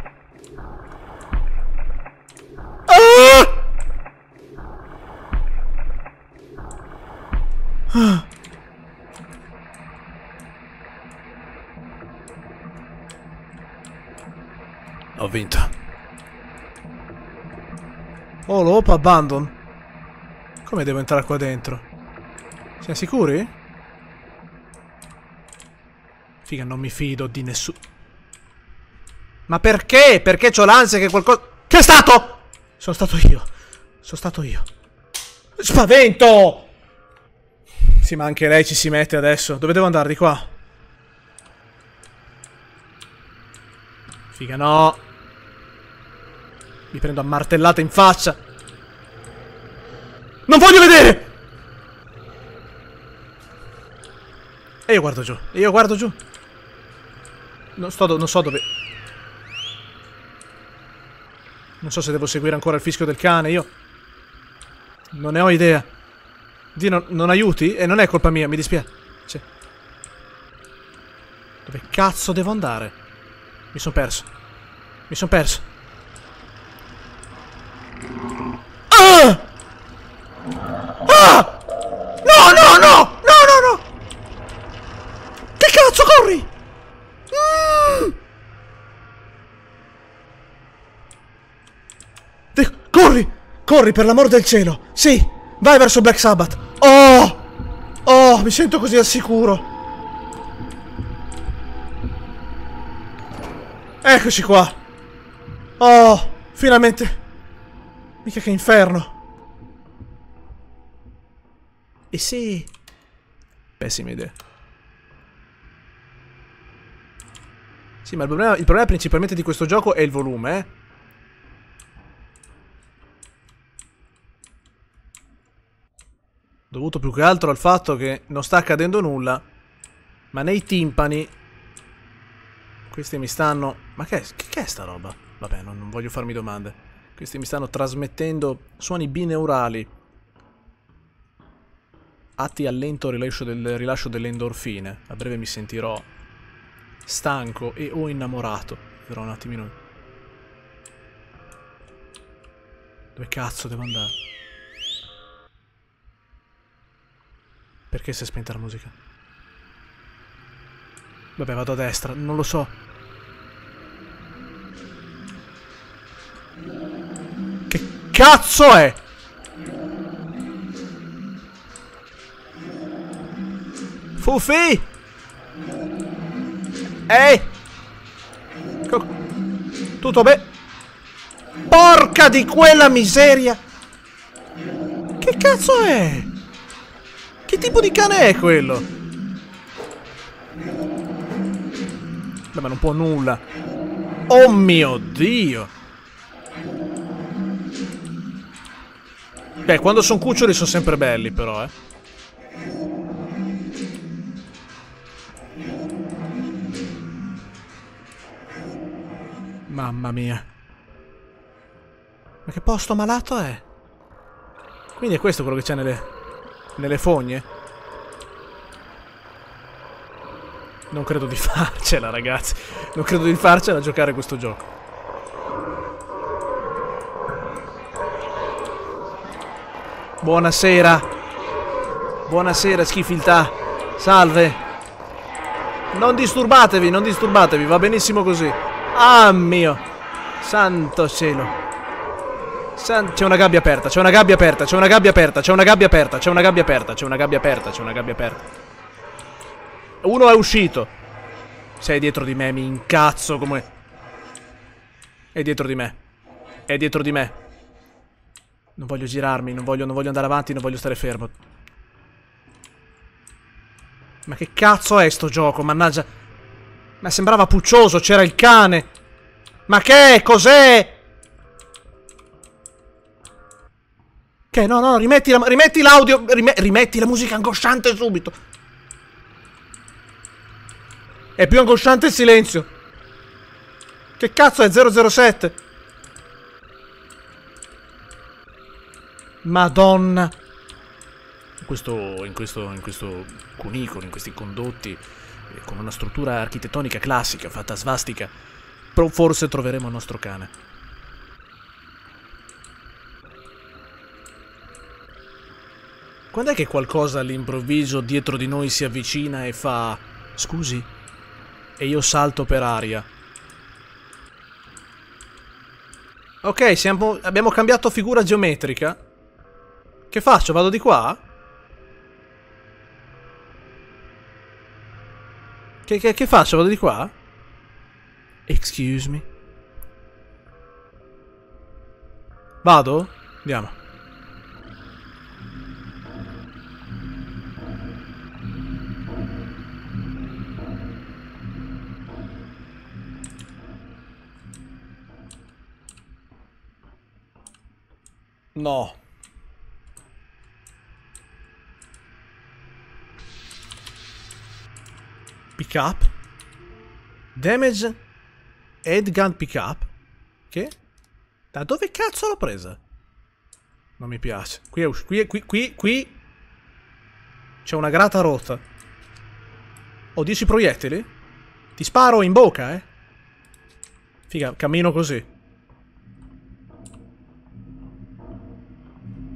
Ah! Ho vinto. Oh, l'op abandon. Come devo entrare qua dentro? Siamo sicuri? Figa, non mi fido di nessuno. Ma perché? Perché ho l'ansia che qualcosa... Che è stato? Sono stato io. Sono stato io. Spavento! Sì, ma anche lei ci si mette adesso. Dove devo andare? Di qua? Figa no. Mi prendo a martellata in faccia. Non voglio vedere! E io guardo giù. E io guardo giù. Non, sto non so dove... Non so se devo seguire ancora il fischio del cane, io... Non ne ho idea. Dio, non, aiuti? E eh, non è colpa mia, mi dispiace. Dove cazzo devo andare? Mi sono perso. Mi sono perso. Ah! Ah! No, no, no! No, no, no! Che cazzo, corri! Mm! Corri! Corri, per l'amor del cielo! Sì! Vai verso Black Sabbath! Oh! Oh, mi sento così al sicuro! Eccoci qua! Oh! Finalmente! Mica che inferno! E sì! Pessima idea. Sì, ma il problema, il problema principalmente di questo gioco è il volume, eh? Dovuto più che altro al fatto che non sta accadendo nulla, ma nei timpani... Questi mi stanno... Ma che è, che è sta roba? Vabbè, non, non voglio farmi domande. Questi mi stanno trasmettendo suoni bineurali. Atti al lento rilascio, del, rilascio delle endorfine. A breve mi sentirò stanco e o innamorato. Vedrò un attimino. Dove cazzo devo andare? Perché si è spenta la musica? Vabbè, vado a destra, non lo so. Che cazzo è? Fufi! Ehi! Tutto bene? Porca di quella miseria! Che cazzo è? Che tipo di cane è quello? Beh, ma non può nulla. Oh mio Dio! Beh, quando sono cuccioli sono sempre belli, però, eh. Mamma mia. Ma che posto malato è? Quindi è questo quello che c'è nelle... Nelle fogne? Non credo di farcela, ragazzi. Non credo di farcela a giocare questo gioco. Buonasera. Buonasera, schifiltà. Salve. Non disturbatevi, non disturbatevi, va benissimo così. Ah mio. Santo cielo. C'è una gabbia aperta, c'è una gabbia aperta, c'è una gabbia aperta, c'è una gabbia aperta, c'è una gabbia aperta, c'è una gabbia aperta, c'è una gabbia aperta. Uno è uscito. Sei dietro di me, mi incazzo come... È dietro di me. È dietro di me. Non voglio girarmi, non voglio, non voglio andare avanti, non voglio stare fermo. Ma che cazzo è sto gioco, mannaggia. Ma sembrava puccioso, c'era il cane. Ma che? Cos'è? Che no, no, rimetti, la, rimetti l'audio, rime, rimetti la musica angosciante subito. È più angosciante il silenzio. Che cazzo è 007? Madonna. In questo, in questo, in questo cunicolo, in questi condotti, eh, con una struttura architettonica classica fatta svastica, forse troveremo il nostro cane. Quando è che qualcosa all'improvviso dietro di noi si avvicina e fa... Scusi? E io salto per aria. Ok, siamo... abbiamo cambiato figura geometrica. Che faccio? Vado di qua? Che, che, che faccio? Vado di qua? Excuse me. Vado? Andiamo. No. Pick up. Damage headgun pick up. Che? Da dove cazzo l'ho presa? Non mi piace. Qui è qui, qui, qui, qui. C'è una grata rotta. Ho 10 proiettili? Ti sparo in bocca, eh? Figa, cammino così.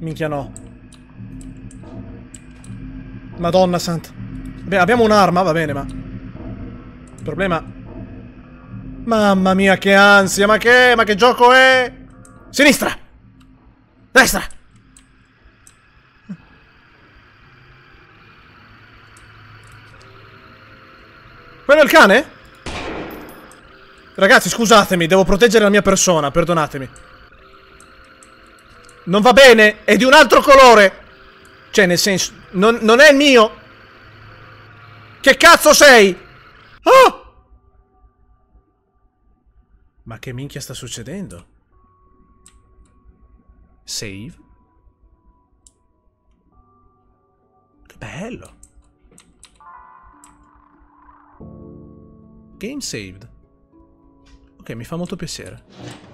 Minchia no. Madonna santa. Beh, abbiamo un'arma, va bene, ma... Il problema... Mamma mia, che ansia, ma che... ma che gioco è? Sinistra! Destra! Quello è il cane? Ragazzi, scusatemi, devo proteggere la mia persona, perdonatemi. Non va bene, è di un altro colore. Cioè, nel senso, non, non è il mio. Che cazzo sei? Oh! Ma che minchia sta succedendo? Save. Che bello. Game saved. Ok, mi fa molto piacere.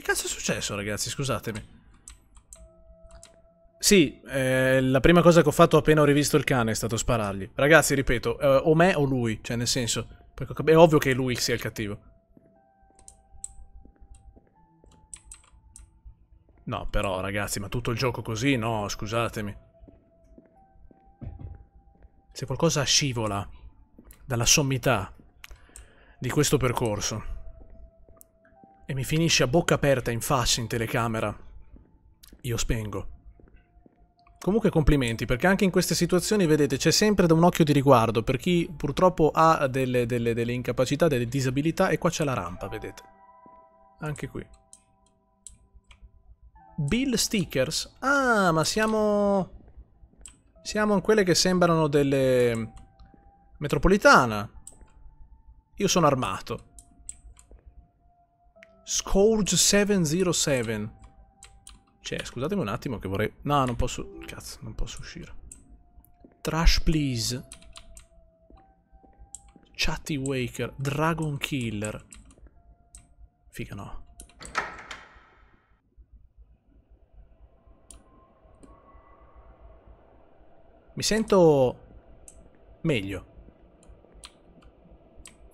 Che cazzo è successo, ragazzi? Scusatemi. Sì, eh, la prima cosa che ho fatto appena ho rivisto il cane è stato sparargli. Ragazzi, ripeto, eh, o me o lui, cioè nel senso... È ovvio che lui sia il cattivo. No, però, ragazzi, ma tutto il gioco così? No, scusatemi. Se qualcosa scivola dalla sommità di questo percorso e mi finisce a bocca aperta in faccia in telecamera. Io spengo. Comunque complimenti, perché anche in queste situazioni, vedete, c'è sempre da un occhio di riguardo per chi purtroppo ha delle, delle, delle incapacità, delle disabilità, e qua c'è la rampa, vedete. Anche qui. Bill Stickers? Ah, ma siamo... Siamo in quelle che sembrano delle... Metropolitana. Io sono armato. Scourge 707. Cioè, scusatemi un attimo che vorrei... No, non posso... Cazzo, non posso uscire. Trash, please. Chatty Waker. Dragon Killer. Figa no. Mi sento... meglio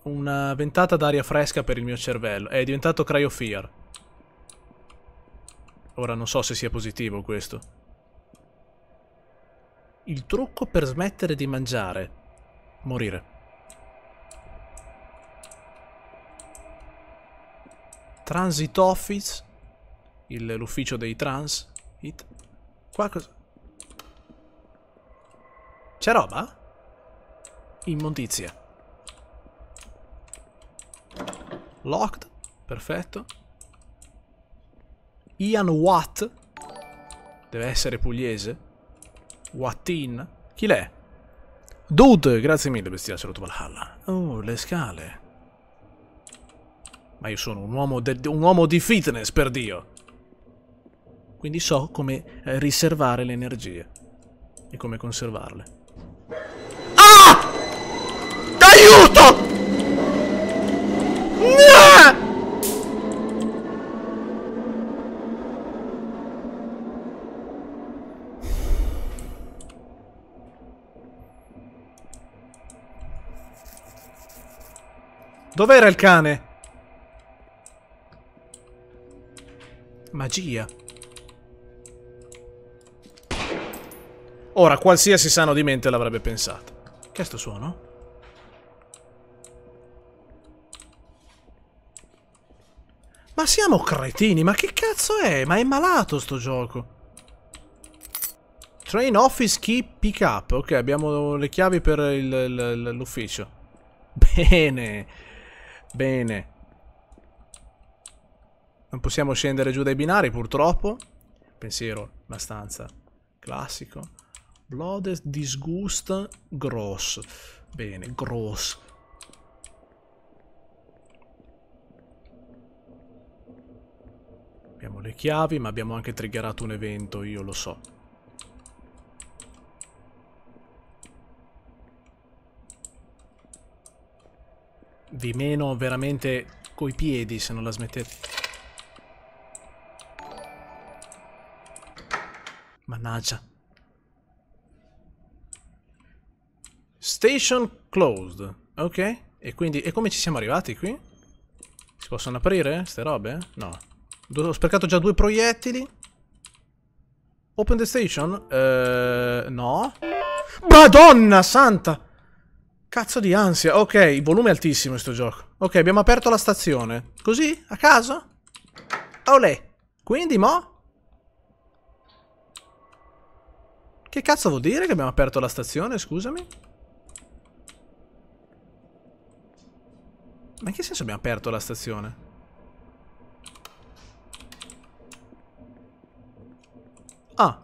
una ventata d'aria fresca per il mio cervello. È diventato Cryo Fear. Ora non so se sia positivo questo. Il trucco per smettere di mangiare. Morire. Transit Office. L'ufficio dei trans. Hit. Qua cosa... C'è roba? Immondizia. Locked, perfetto. Ian Watt, deve essere pugliese. Wattin, chi l'è? Dude, grazie mille, bestia, saluto Valhalla. Oh, le scale. Ma io sono un uomo, un uomo di fitness, per Dio. Quindi so come eh, riservare le energie e come conservarle. Ah! Aiuto! No! Dov'era il cane? Magia. Ora, qualsiasi sano di mente l'avrebbe pensato. Che è sto suono? Ma siamo cretini, ma che cazzo è? Ma è malato sto gioco. Train office key pick up. Ok, abbiamo le chiavi per l'ufficio. Bene. Bene. Non possiamo scendere giù dai binari, purtroppo. Pensiero, la stanza. Classico. Blood, disgust, gross. Bene, gross. le chiavi, ma abbiamo anche triggerato un evento, io lo so. Vi meno veramente coi piedi se non la smettete. Mannaggia. Station closed. Ok. E quindi... E come ci siamo arrivati qui? Si possono aprire queste robe? No. Ho sprecato già due proiettili. Open the station? Eh, no. Madonna santa! Cazzo di ansia. Ok, il volume è altissimo questo gioco. Ok, abbiamo aperto la stazione. Così? A caso? Olè. Quindi, mo? Che cazzo vuol dire che abbiamo aperto la stazione? Scusami. Ma in che senso abbiamo aperto la stazione? Ah.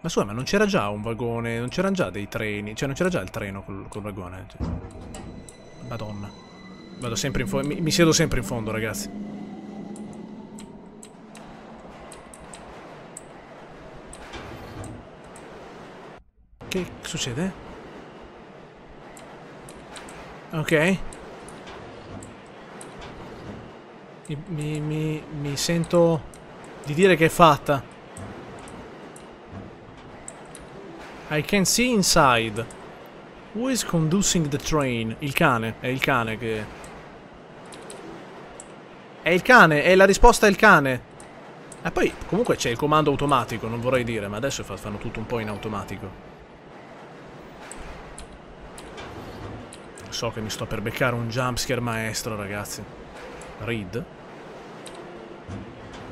Ma scusa, ma non c'era già un vagone, non c'erano già dei treni, cioè non c'era già il treno col, col vagone. Cioè. Madonna. Vado sempre in fondo, mi, mi siedo sempre in fondo, ragazzi. Che succede? Ok. mi, mi, mi sento di dire che è fatta. I can see inside. Who is conducing the train? Il cane, è il cane che... È il cane, è la risposta è il cane. E poi, comunque c'è il comando automatico, non vorrei dire, ma adesso fanno tutto un po' in automatico. So che mi sto per beccare un jumpscare maestro, ragazzi. Read.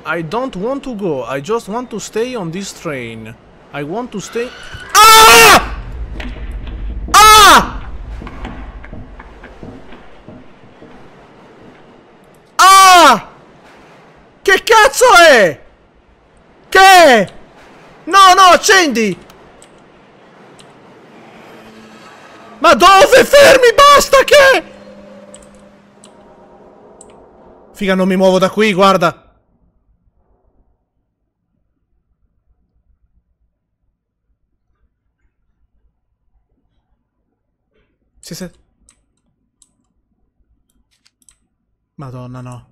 I don't want to go. I just want to stay on this train. I want to stay... Ah! Ah! Ah! Che cazzo è? Che? No, no, accendi! Ma dove? Fermi, basta che... Figa, non mi muovo da qui, guarda. Si se... Madonna, no.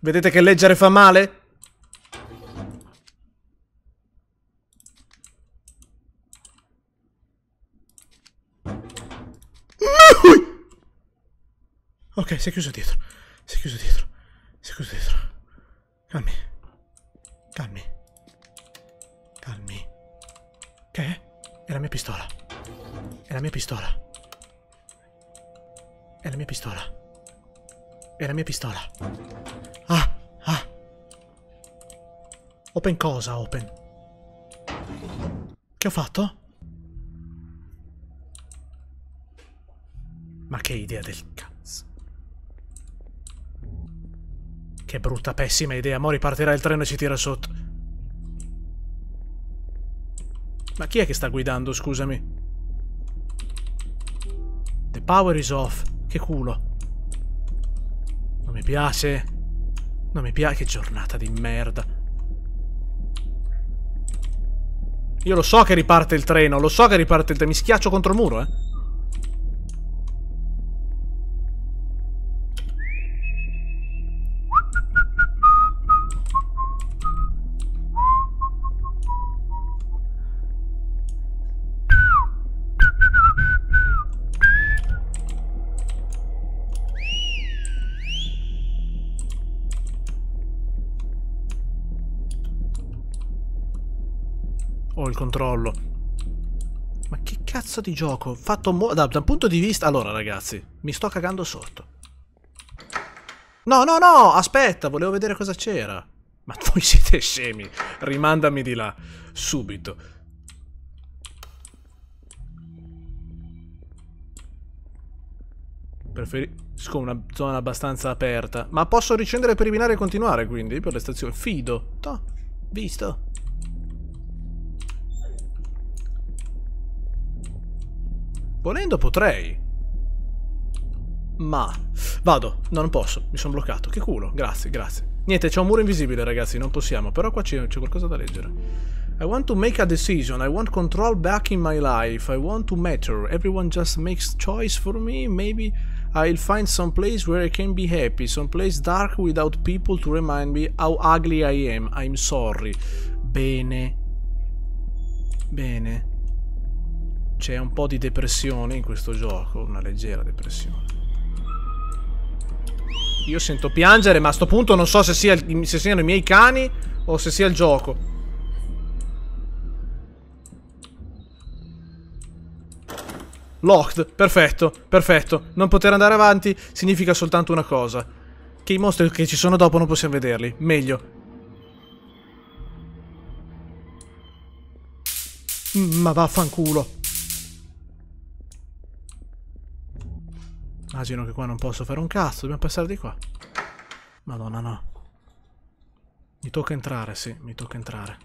Vedete che leggere fa male? Ok, si è chiuso dietro. Si è chiuso dietro. Si è chiuso dietro. Calmi. Calmi. Calmi. Che? È la mia pistola. È la mia pistola. È la mia pistola. È la mia pistola. Ah! Ah! Open cosa, open? Che ho fatto? Ma che idea del cazzo. Che brutta, pessima idea. Mori partirà il treno e ci tira sotto. Ma chi è che sta guidando, scusami? The power is off. Che culo. Non mi piace. Non mi piace. Che giornata di merda. Io lo so che riparte il treno, lo so che riparte il treno. Mi schiaccio contro il muro, eh. controllo. Ma che cazzo di gioco? Fatto mo da, da un punto di vista... Allora, ragazzi, mi sto cagando sotto. No, no, no! Aspetta, volevo vedere cosa c'era. Ma voi siete scemi. Rimandami di là. Subito. Preferisco una zona abbastanza aperta. Ma posso ricendere per eliminare e continuare, quindi, per le stazioni. Fido. Toh, visto. Volendo potrei. Ma... Vado. No, non posso. Mi sono bloccato. Che culo. Grazie, grazie. Niente, c'è un muro invisibile, ragazzi. Non possiamo. Però qua c'è qualcosa da leggere. I want to make a decision, I want control back in my life, I want to matter, everyone just makes choice for me, maybe I'll find some place where I can be happy, some place dark without people to remind me how ugly I am, I'm sorry. Bene. Bene. C'è un po' di depressione in questo gioco, una leggera depressione. Io sento piangere, ma a sto punto non so se, sia, se siano i miei cani o se sia il gioco. Locked, perfetto, perfetto. Non poter andare avanti significa soltanto una cosa. Che i mostri che ci sono dopo non possiamo vederli. Meglio. Ma vaffanculo. Immagino che qua non posso fare un cazzo, dobbiamo passare di qua. Madonna no. Mi tocca entrare, sì, mi tocca entrare.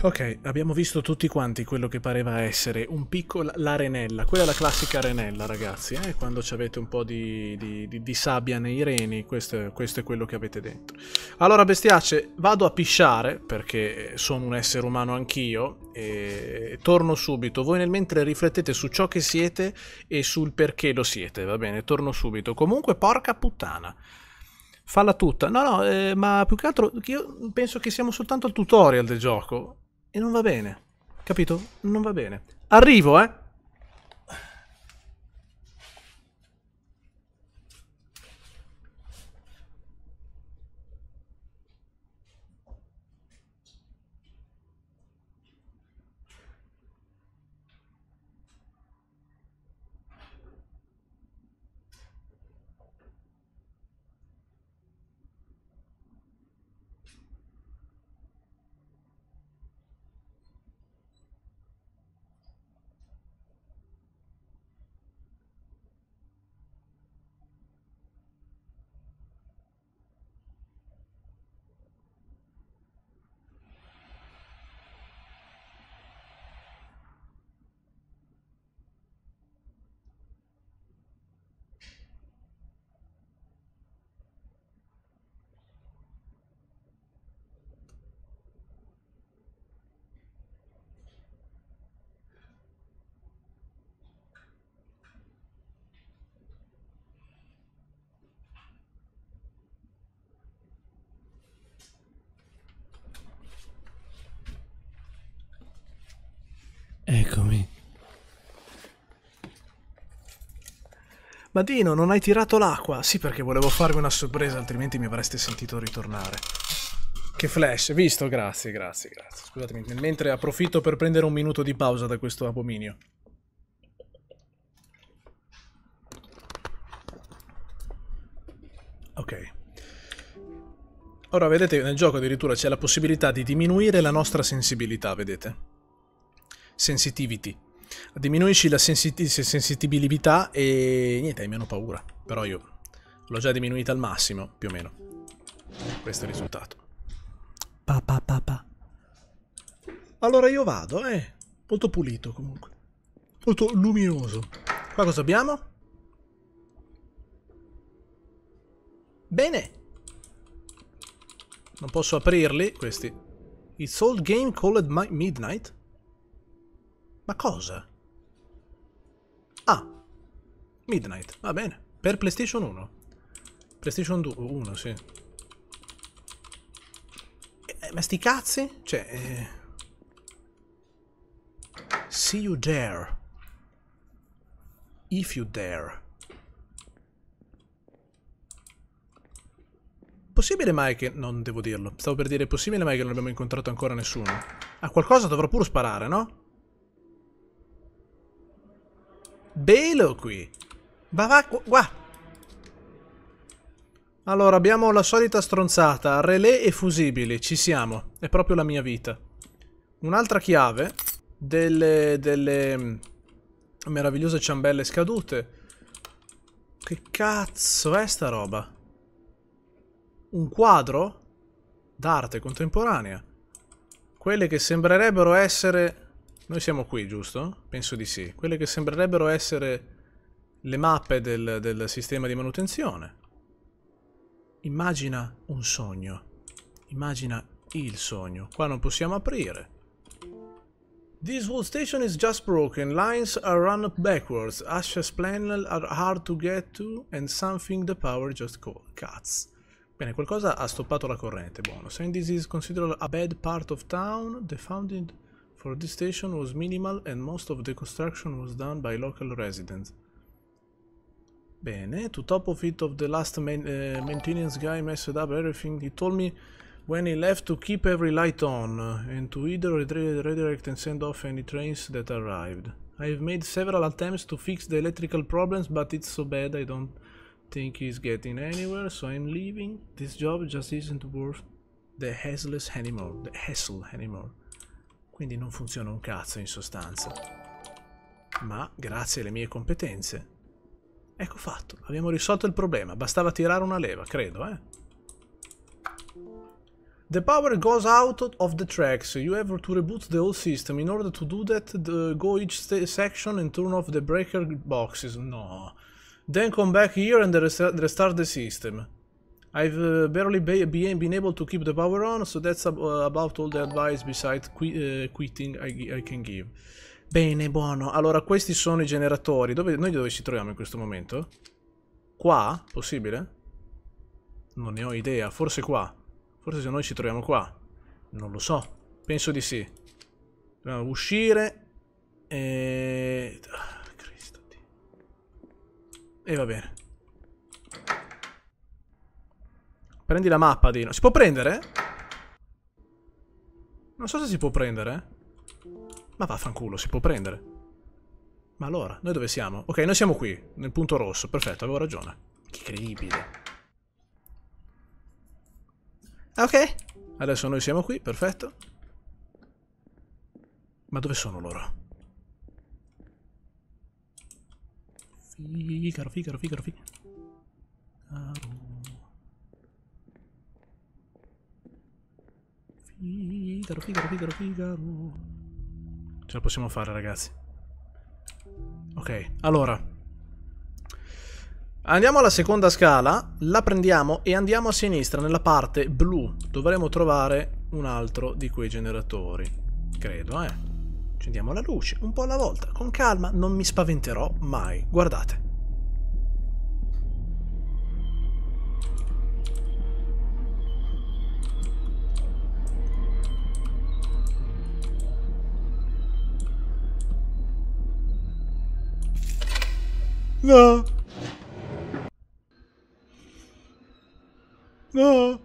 Ok, abbiamo visto tutti quanti quello che pareva essere un piccolo... l'arenella, quella è la classica arenella ragazzi, eh? quando avete un po' di, di, di, di sabbia nei reni, questo, questo, è quello che avete dentro. Allora bestiace, vado a pisciare, perché eh, sono un essere umano anch'io, e torno subito, voi nel mentre riflettete su ciò che siete e sul perché lo siete, va bene, torno subito. Comunque porca puttana falla tutta. No, no, eh, ma più che altro io penso che siamo soltanto al tutorial del gioco. E non va bene. Capito? Non va bene. Arrivo, eh! Eccomi. Madino, non hai tirato l'acqua? Sì, perché volevo farvi una sorpresa, altrimenti mi avreste sentito ritornare. Che flash, visto? Grazie, grazie, grazie. Scusatemi, mentre approfitto per prendere un minuto di pausa da questo abominio. Ok. Ora vedete, nel gioco addirittura c'è la possibilità di diminuire la nostra sensibilità, vedete? sensitivity. Diminuisci la sensit sensibilità e niente, hai meno paura. Però io l'ho già diminuita al massimo, più o meno. Questo è il risultato. Pa, pa, pa, pa. Allora io vado, eh. Molto pulito comunque. Molto luminoso. Qua cosa abbiamo? Bene. Non posso aprirli questi. It's old game called Midnight. Ma cosa? Ah, Midnight, va bene. Per PlayStation 1. PlayStation 2, 1, sì. Eh, ma sti cazzi? Cioè... Eh... See you there. If you dare. Possibile mai che... Non devo dirlo. Stavo per dire, possibile mai che non abbiamo incontrato ancora nessuno? A ah, qualcosa dovrò pur sparare, no? Belo qui. Va va qua. Allora, abbiamo la solita stronzata. Relè e fusibili. Ci siamo. È proprio la mia vita. Un'altra chiave. Delle, delle mm, meravigliose ciambelle scadute. Che cazzo è sta roba? Un quadro? D'arte contemporanea. Quelle che sembrerebbero essere noi siamo qui, giusto? Penso di sì. Quelle che sembrerebbero essere le mappe del, del sistema di manutenzione. Immagina un sogno. Immagina il sogno. Qua non possiamo aprire. This wall station is just broken, lines are run backwards, Ash's plan are hard to get to and something the power just cuts. Bene, qualcosa ha stoppato la corrente, buono. Sand this is considered a bad part of town, the founded... for this station was minimal and most of the construction was done by local residents. Bene, to top of it of the last main, uh, maintenance guy messed up everything, he told me when he left to keep every light on uh, and to either redirect and send off any trains that arrived. I've made several attempts to fix the electrical problems but it's so bad I don't think he's getting anywhere so I'm leaving. This job just isn't worth the hassle anymore, the hassle anymore. Quindi non funziona un cazzo in sostanza. Ma grazie alle mie competenze. Ecco fatto, abbiamo risolto il problema. Bastava tirare una leva, credo, eh. The power goes out of the tracks. You have to reboot the whole system. In order to do that, the, go each section and turn off the breaker boxes. No. Then come back here and restart the system. I've uh, barely be been able to keep the power on, so that's ab uh, about all the advice besides qui uh, quitting I, I can give. Bene, buono. Allora, questi sono i generatori. Dove, noi dove ci troviamo in questo momento? Qua? Possibile? Non ne ho idea. Forse qua. Forse se noi ci troviamo qua. Non lo so. Penso di sì. Dobbiamo uscire. E... Oh, Cristo. Dio. E va bene. Prendi la mappa, Dino. Si può prendere? Non so se si può prendere. Ma vaffanculo, si può prendere. Ma allora, noi dove siamo? Ok, noi siamo qui, nel punto rosso. Perfetto, avevo ragione. Che credibile. Ah, ok. Adesso noi siamo qui, perfetto. Ma dove sono loro? Figaro, figaro, figaro, figaro. Figaro, Figaro, Figaro, Figaro. Ce la possiamo fare, ragazzi. Ok, allora. Andiamo alla seconda scala, la prendiamo e andiamo a sinistra, nella parte blu. Dovremo trovare un altro di quei generatori. Credo, eh. Accendiamo la luce, un po' alla volta, con calma, non mi spaventerò mai. Guardate. No. No.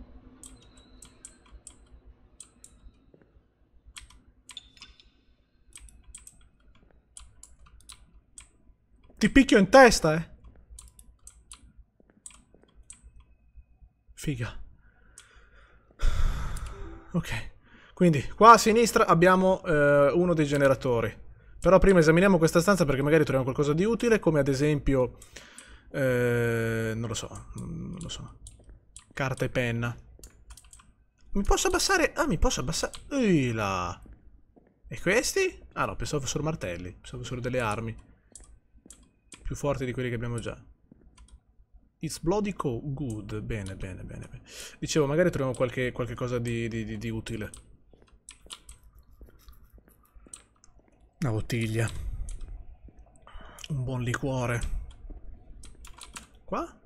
Ti picchio in testa, eh. Figa. Ok. Quindi, qua a sinistra abbiamo eh, uno dei generatori. Però prima esaminiamo questa stanza perché magari troviamo qualcosa di utile, come ad esempio... Eh, non lo so, non lo so. Carta e penna. Mi posso abbassare? Ah, mi posso abbassare... Ehi là. E questi? Ah no, pensavo fossero martelli, pensavo fossero delle armi. Più forti di quelli che abbiamo già. It's bloody good. Bene, bene, bene. Dicevo, magari troviamo qualche, qualche cosa di, di, di, di utile. Una bottiglia. Un buon liquore. Qua?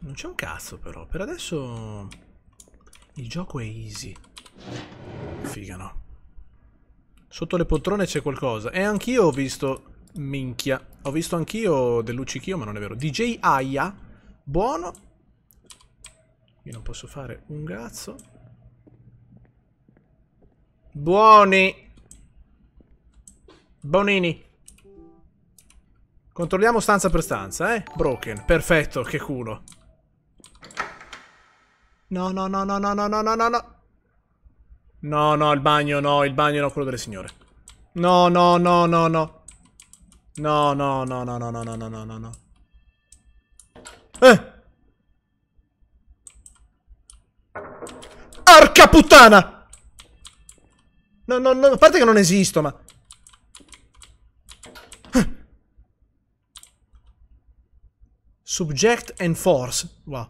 Non c'è un cazzo però. Per adesso il gioco è easy. Figa no. Sotto le poltrone c'è qualcosa. E anch'io ho visto... Minchia. Ho visto anch'io del luccichio, ma non è vero. DJ Aya. Buono. Io non posso fare un cazzo. Buoni. Bonini. Controlliamo stanza per stanza, eh? Broken. Perfetto, che culo. No, no, no, no, no, no, no, no, no. No, no, il bagno no, il bagno no, quello delle signore. No, no, no, no, no. No, no, no, no, no, no, no, no, no, no, no. Eh! Arca puttana! No, no, no, a parte che non esisto, ma... Subject and force. Wow.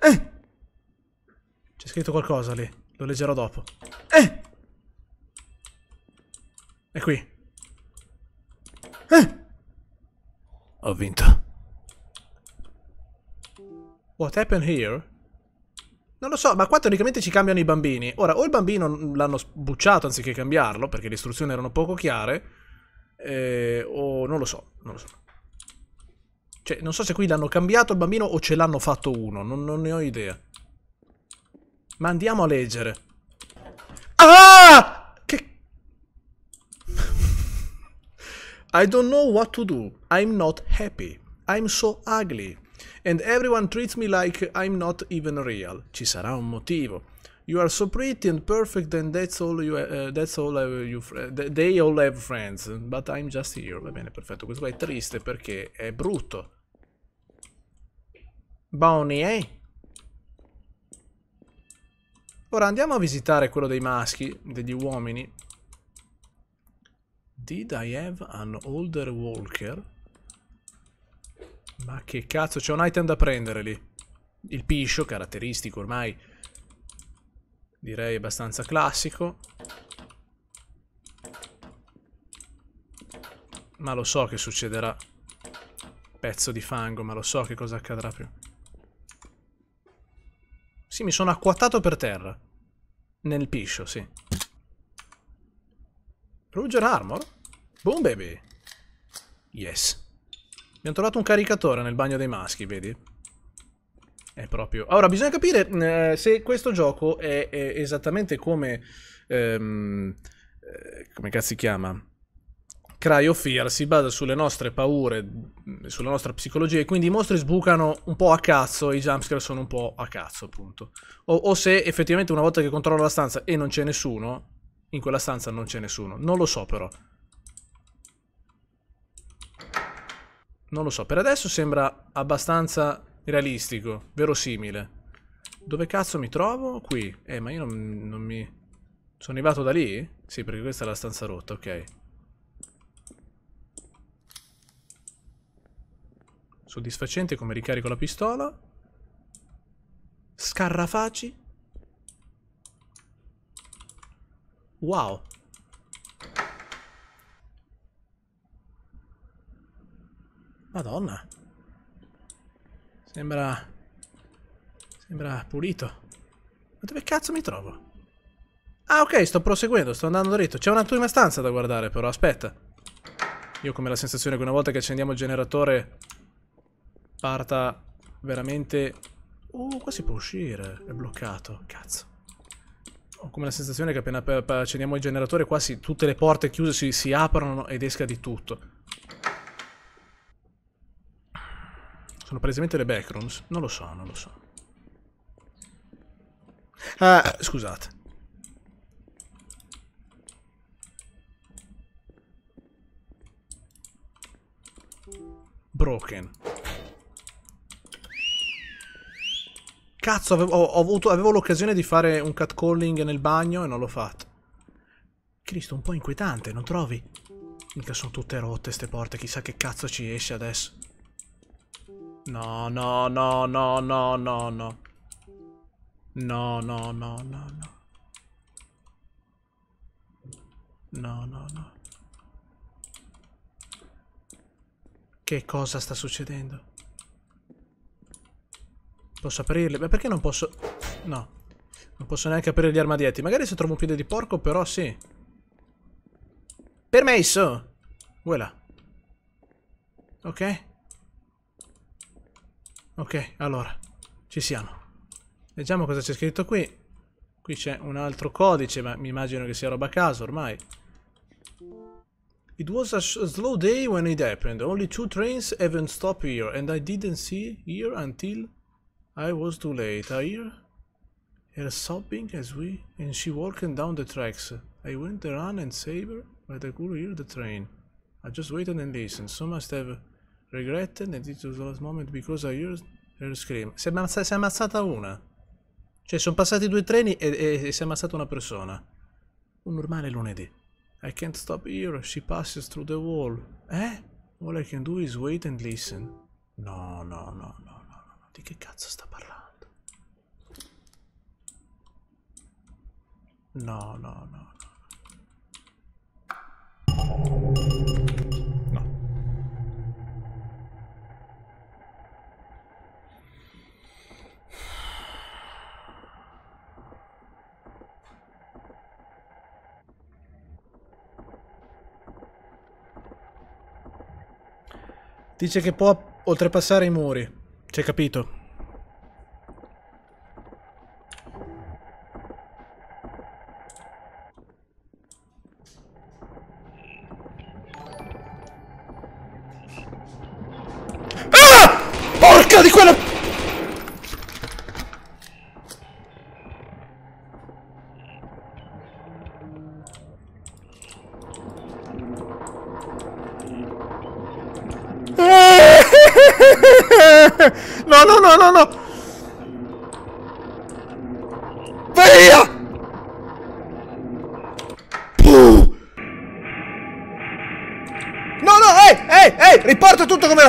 Eh. C'è scritto qualcosa lì. Lo leggerò dopo. Eh. È qui. Eh. Ho vinto. What happened here? Non lo so, ma qua teoricamente ci cambiano i bambini. Ora, o il bambino l'hanno bucciato anziché cambiarlo, perché le istruzioni erano poco chiare, eh, o non lo so, non lo so. Cioè, non so se qui l'hanno cambiato il bambino o ce l'hanno fatto uno, non, non ne ho idea. Ma andiamo a leggere. Ah! Che... I don't know what to do. I'm not happy. I'm so ugly. And everyone treats me like I'm not even real. Ci sarà un motivo. You are so pretty and perfect and that's all you uh, that's all you eh, they all have friends, but I'm just here. Va bene, perfetto. Questo qua è triste perché è brutto. Bonnie, eh? Ora andiamo a visitare quello dei maschi, degli uomini. Did I have an older walker? Ma che cazzo, c'è un item da prendere lì. Il piscio, caratteristico ormai. Direi abbastanza classico. Ma lo so che succederà. Pezzo di fango, ma lo so che cosa accadrà più. Sì, mi sono acquattato per terra. Nel piscio, sì. Ruger Armor? Boom, baby! Yes. Abbiamo trovato un caricatore nel bagno dei maschi, vedi? È proprio... Ora, bisogna capire mm, eh, se questo gioco è, è esattamente come... Ehm, eh, come cazzo si chiama? Cry of Fear si basa sulle nostre paure, mm, sulla nostra psicologia, e quindi i mostri sbucano un po' a cazzo, i jumpscare sono un po' a cazzo, appunto. O, o, se effettivamente una volta che controllo la stanza e non c'è nessuno, in quella stanza non c'è nessuno. Non lo so però. Non lo so, per adesso sembra abbastanza realistico, verosimile. Dove cazzo mi trovo? Qui. Eh, ma io non, non mi... Sono arrivato da lì? Sì, perché questa è la stanza rotta, ok. Soddisfacente come ricarico la pistola. Scarrafaci. Wow. Madonna. Sembra... Sembra pulito. Ma dove cazzo mi trovo? Ah, ok, sto proseguendo, sto andando dritto. C'è un'altra stanza da guardare, però, aspetta. Io ho come la sensazione che una volta che accendiamo il generatore... Parta veramente... Oh, qua si può uscire. È bloccato. Cazzo. Ho come la sensazione che appena accendiamo il generatore qua si, tutte le porte chiuse si, si aprono ed esca di tutto. Sono palesemente le backrooms? Non lo so, non lo so. Ah, scusate. Broken. Cazzo, avevo, avevo l'occasione di fare un catcalling nel bagno e non l'ho fatto. Cristo, un po' inquietante, non trovi? Mica sono tutte rotte ste porte, chissà che cazzo ci esce adesso. No, no, no, no, no, no, no. No, no, no, no, no. No, no, no. Che cosa sta succedendo? Posso aprirle? Ma perché non posso... No. Non posso neanche aprire gli armadietti. Magari se trovo un piede di porco, però sì. Permesso! Voilà. Ok. Ok, allora, ci siamo. Leggiamo cosa c'è scritto qui. Qui c'è un altro codice, ma mi immagino che sia roba a caso ormai. It was a slow day when it happened. Only two trains haven't stopped here, and I didn't see here until I was too late. I hear her sobbing as we and she walking down the tracks. I went around and saved her, but I could hear the train. I just waited and listened. So must have Regretted and it was the last moment because I used her scream. Si è, ammazza, si è ammazzata una. Cioè, sono passati due treni e, e, e si è ammazzata una persona. Un normale lunedì. I can't stop here, she passes through the wall. Eh? All I can do is wait and listen. No, no, no, no, no, no. Di che cazzo sta parlando? No, no, no, no. Dice che può oltrepassare i muri. C'è capito?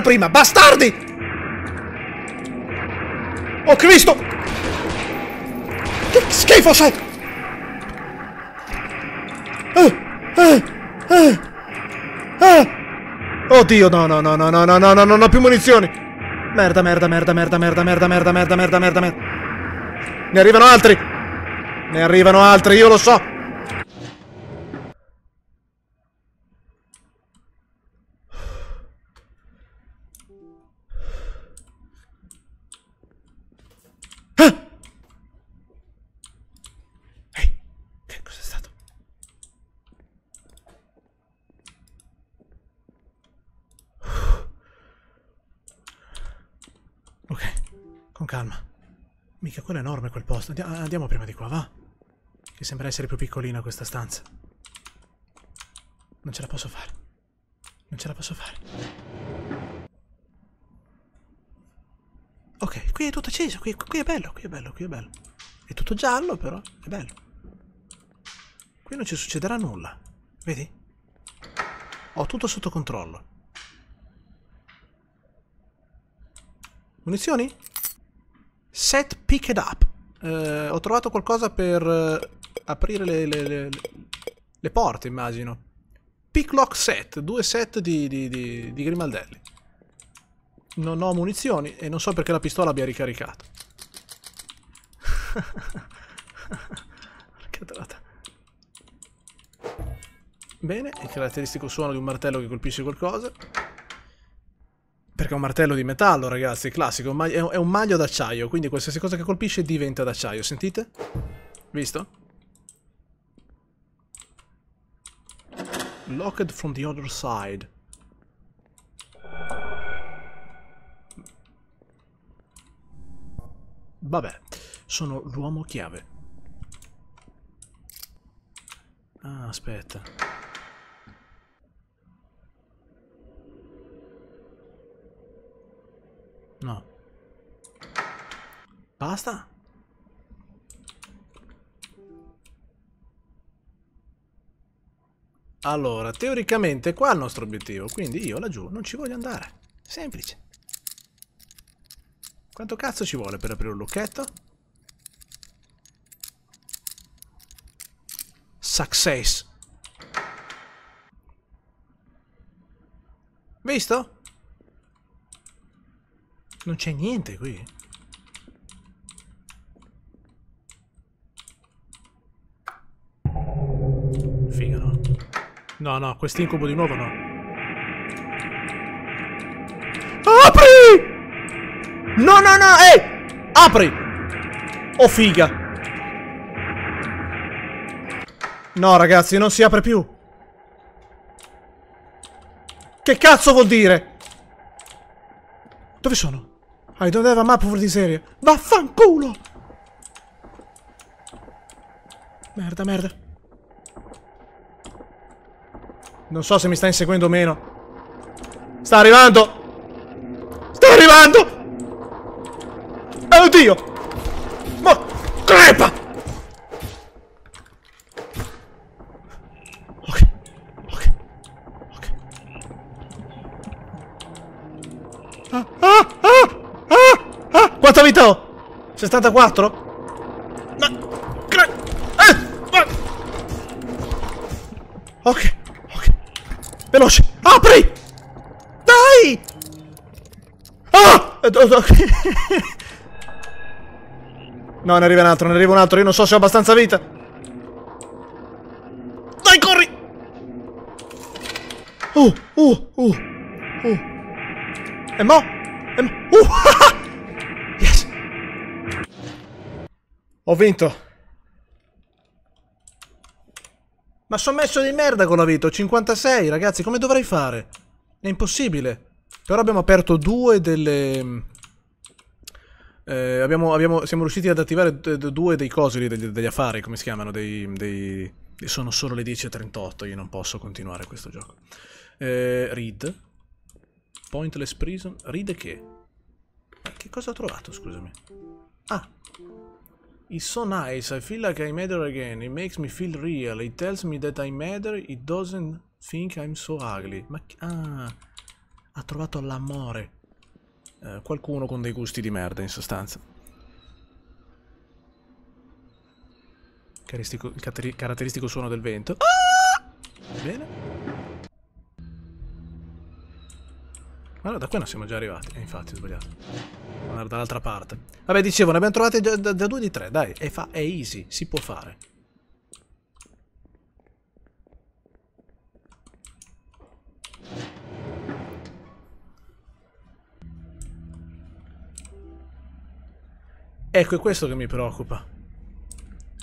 prima, bastardi! Oh Cristo! Che schifo sei! Eh, eh, eh, Oddio, no, no, no, no, no, no, no, no, non ho più munizioni! Merda, merda, merda, merda, merda, merda, merda, merda, merda, merda, merda. Ne arrivano altri! Ne arrivano altri, io lo so! quello è enorme quel posto. Andiamo, andiamo prima di qua, va. Che sembra essere più piccolina questa stanza. Non ce la posso fare. Non ce la posso fare. Ok, qui è tutto acceso, qui, qui è bello, qui è bello, qui è bello. È tutto giallo però, è bello. Qui non ci succederà nulla, vedi? Ho tutto sotto controllo. Munizioni? Set pick it Up. Eh, ho trovato qualcosa per eh, aprire le, le, le, le, porte, immagino. Pick lock set, due set di, di, di, di, grimaldelli. Non ho munizioni e non so perché la pistola abbia ricaricato. che trata. Bene, il caratteristico suono di un martello che colpisce qualcosa. Perché è un martello di metallo, ragazzi, classico. È un maglio d'acciaio, quindi qualsiasi cosa che colpisce diventa d'acciaio, sentite? Visto? Locked from the other side. Vabbè, sono l'uomo chiave. Ah, aspetta. Basta. Allora, teoricamente qua è il nostro obiettivo, quindi io laggiù non ci voglio andare. Semplice. Quanto cazzo ci vuole per aprire un lucchetto? Success. Visto? Non c'è niente qui. No, no, quest'incubo di nuovo no. Apri! No, no, no, ehi! Apri! Oh, figa. No, ragazzi, non si apre più. Che cazzo vuol dire? Dove sono? I don't have a map for this area. Vaffanculo! Merda, merda. Non so se mi sta inseguendo o meno. Sta arrivando! Sta arrivando! Oddio! Ma... Crepa! Ok. Ok. Ok. Ah, ah, ah, ah, ah. Quanta vita ho? 64? Veloce! Apri! Dai! Ah! Eh, no, ne arriva un altro, ne arriva un altro. Io non so se ho abbastanza vita. Dai, corri! Oh, oh, oh, oh. E mo? E mo? Uh! yes! Ho vinto. Ma sono messo di merda con la vita, ho 56, ragazzi, come dovrei fare? È impossibile. Però abbiamo aperto due delle... Mm, eh, abbiamo, abbiamo, siamo riusciti ad attivare due dei cosi lì, degli, degli affari, come si chiamano, dei, dei... Sono solo le 10.38, io non posso continuare questo gioco. Eh, read. Pointless Prison. Read che? Che cosa ho trovato, scusami? Ah, It's so nice, I feel like I matter again, it makes me feel real, it tells me that I matter, it doesn't think I'm so ugly. Ma ah, ha trovato l'amore. Eh, qualcuno con dei gusti di merda in sostanza. Caristico, caratteristico suono del vento. Ah! Bene. Ma da qui non siamo già arrivati. Eh, infatti, ho sbagliato. Guarda, dall'altra parte. Vabbè, dicevo, ne abbiamo trovate già da, da due di tre, dai. È, è easy, si può fare. Ecco, è questo che mi preoccupa.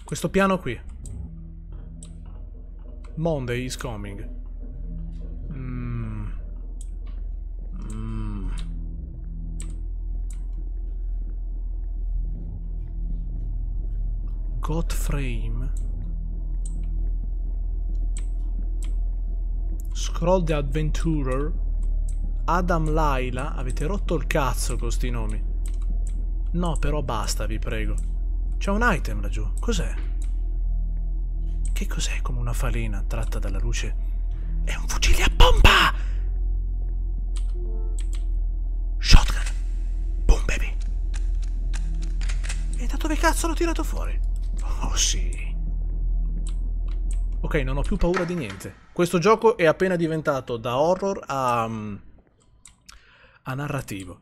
Questo piano qui. Monday is coming. Got frame. Scroll the Adventurer. Adam Laila. Avete rotto il cazzo con sti nomi. No, però basta, vi prego. C'è un item laggiù. Cos'è? Che cos'è come una falena tratta dalla luce? È un fucile a pompa! Shotgun! Boom, baby! E da dove cazzo l'ho tirato fuori? Così. Ok, non ho più paura di niente. Questo gioco è appena diventato da horror a... Mm, a narrativo.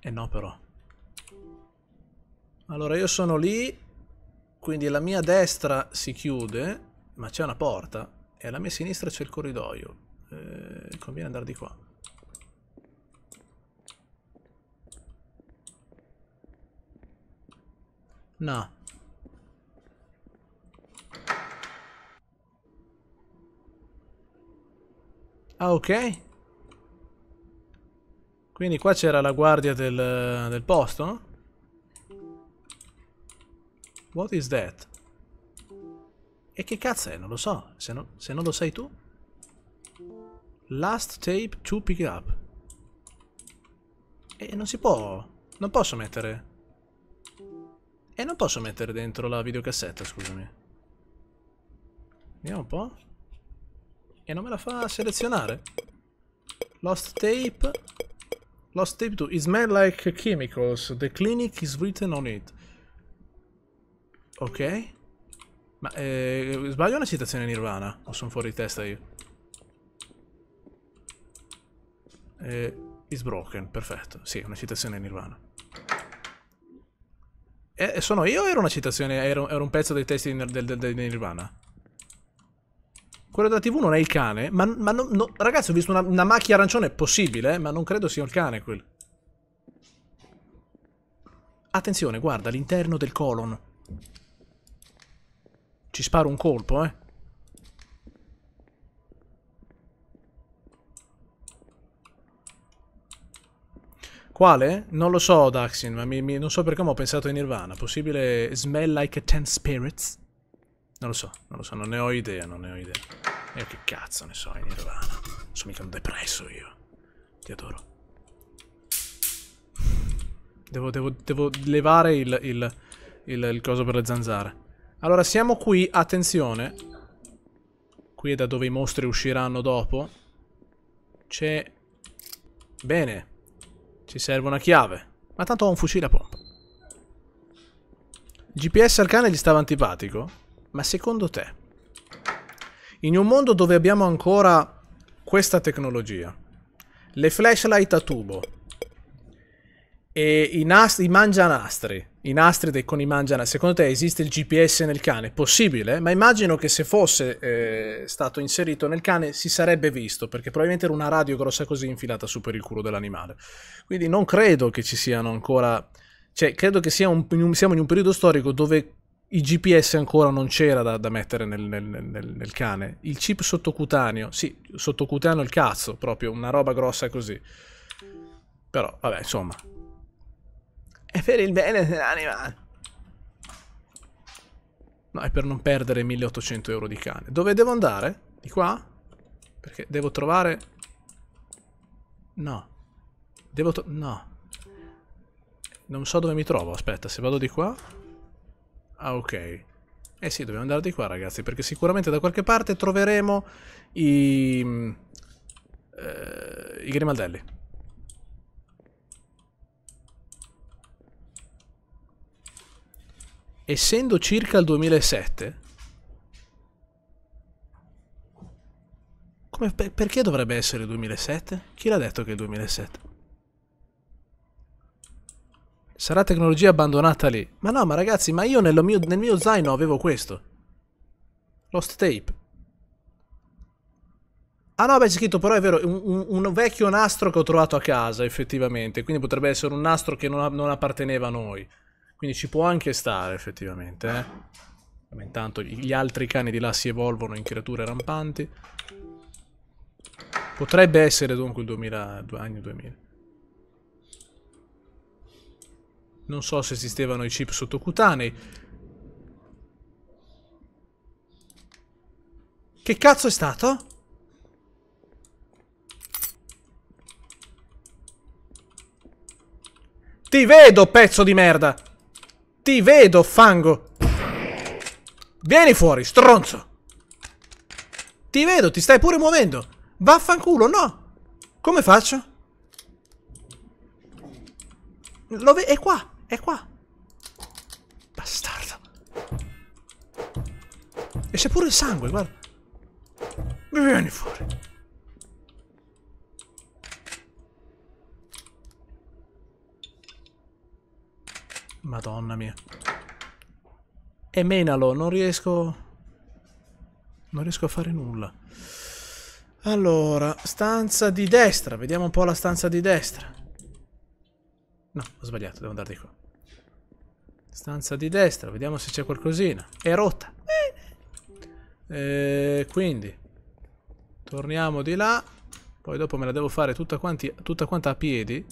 E eh no però. Allora io sono lì, quindi la mia destra si chiude, ma c'è una porta, e alla mia sinistra c'è il corridoio. Eh, conviene andare di qua. No. Ah, ok. Quindi qua c'era la guardia del, del posto, no? What is that? E che cazzo è? Non lo so. Se, no, se non lo sai tu. Last tape to pick up. E non si può... Non posso mettere... E non posso mettere dentro la videocassetta, scusami. Vediamo un po'. E non me la fa selezionare. Lost tape. Lost tape 2. It smells like chemicals. The clinic is written on it. Ok. Ma eh, sbaglio una citazione nirvana? O sono fuori di testa io? Eh, is broken, perfetto. Sì, una citazione nirvana. Eh, eh, sono io o era una citazione? Era, era un pezzo dei testi di Nirvana? Quello della TV non è il cane? Ma, ma no, no, ragazzi, ho visto una, una macchia arancione, possibile, eh, ma non credo sia il cane quel. Attenzione, guarda, l'interno del colon. Ci sparo un colpo, eh. Quale? Non lo so, Daxin, ma mi, mi, non so perché ho pensato a Nirvana. Possibile Smell Like a Ten Spirits? Non lo so, non lo so, non ne ho idea, non ne ho idea. Io che cazzo ne so in Nirvana? sono mica un depresso io. Ti adoro. Devo, devo, devo levare il, il, il, il coso per le zanzare. Allora, siamo qui, attenzione. Qui è da dove i mostri usciranno dopo. C'è... Bene. Bene. Ci serve una chiave. Ma tanto ho un fucile a pompa. GPS al cane gli stava antipatico? Ma secondo te? In un mondo dove abbiamo ancora questa tecnologia, le flashlight a tubo e i, i mangianastri, in Astrid e con i Mangiana, secondo te esiste il GPS nel cane? Possibile? Ma immagino che se fosse eh, stato inserito nel cane si sarebbe visto, perché probabilmente era una radio grossa così infilata su per il culo dell'animale. Quindi non credo che ci siano ancora... Cioè, credo che sia un, siamo in un periodo storico dove il GPS ancora non c'era da, da mettere nel, nel, nel, nel, cane. Il chip sottocutaneo, sì, sottocutaneo il cazzo, proprio una roba grossa così. Però, vabbè, insomma, è per il bene dell'anima. No, è per non perdere 1800 euro di cane. Dove devo andare? Di qua? Perché devo trovare... No. Devo... No. Non so dove mi trovo. Aspetta, se vado di qua... Ah, ok. Eh sì, dobbiamo andare di qua, ragazzi, perché sicuramente da qualche parte troveremo i... Mm, eh, I grimaldelli. essendo circa il 2007, come, per, perché dovrebbe essere il 2007? Chi l'ha detto che è il 2007? Sarà tecnologia abbandonata lì. Ma no, ma ragazzi, ma io mio, nel mio zaino avevo questo. Lost tape. Ah no, beh, c'è scritto, però è vero, un, un, vecchio nastro che ho trovato a casa, effettivamente. Quindi potrebbe essere un nastro che non, non apparteneva a noi. Quindi ci può anche stare effettivamente, eh? intanto gli altri cani di là si evolvono in creature rampanti. Potrebbe essere dunque il 2000, anni 2000. Non so se esistevano i chip sottocutanei. Che cazzo è stato? Ti vedo, pezzo di merda! Ti vedo, fango! Vieni fuori, stronzo! Ti vedo, ti stai pure muovendo! Vaffanculo, no! Come faccio? Lo è qua, è qua! Bastardo! E c'è pure il sangue, guarda! Vieni fuori! Madonna mia. E menalo, non riesco... Non riesco a fare nulla. Allora, stanza di destra. Vediamo un po' la stanza di destra. No, ho sbagliato, devo andare di qua. Stanza di destra, vediamo se c'è qualcosina. È rotta. Eh, quindi, torniamo di là. Poi dopo me la devo fare tutta, quanti, tutta quanta a piedi.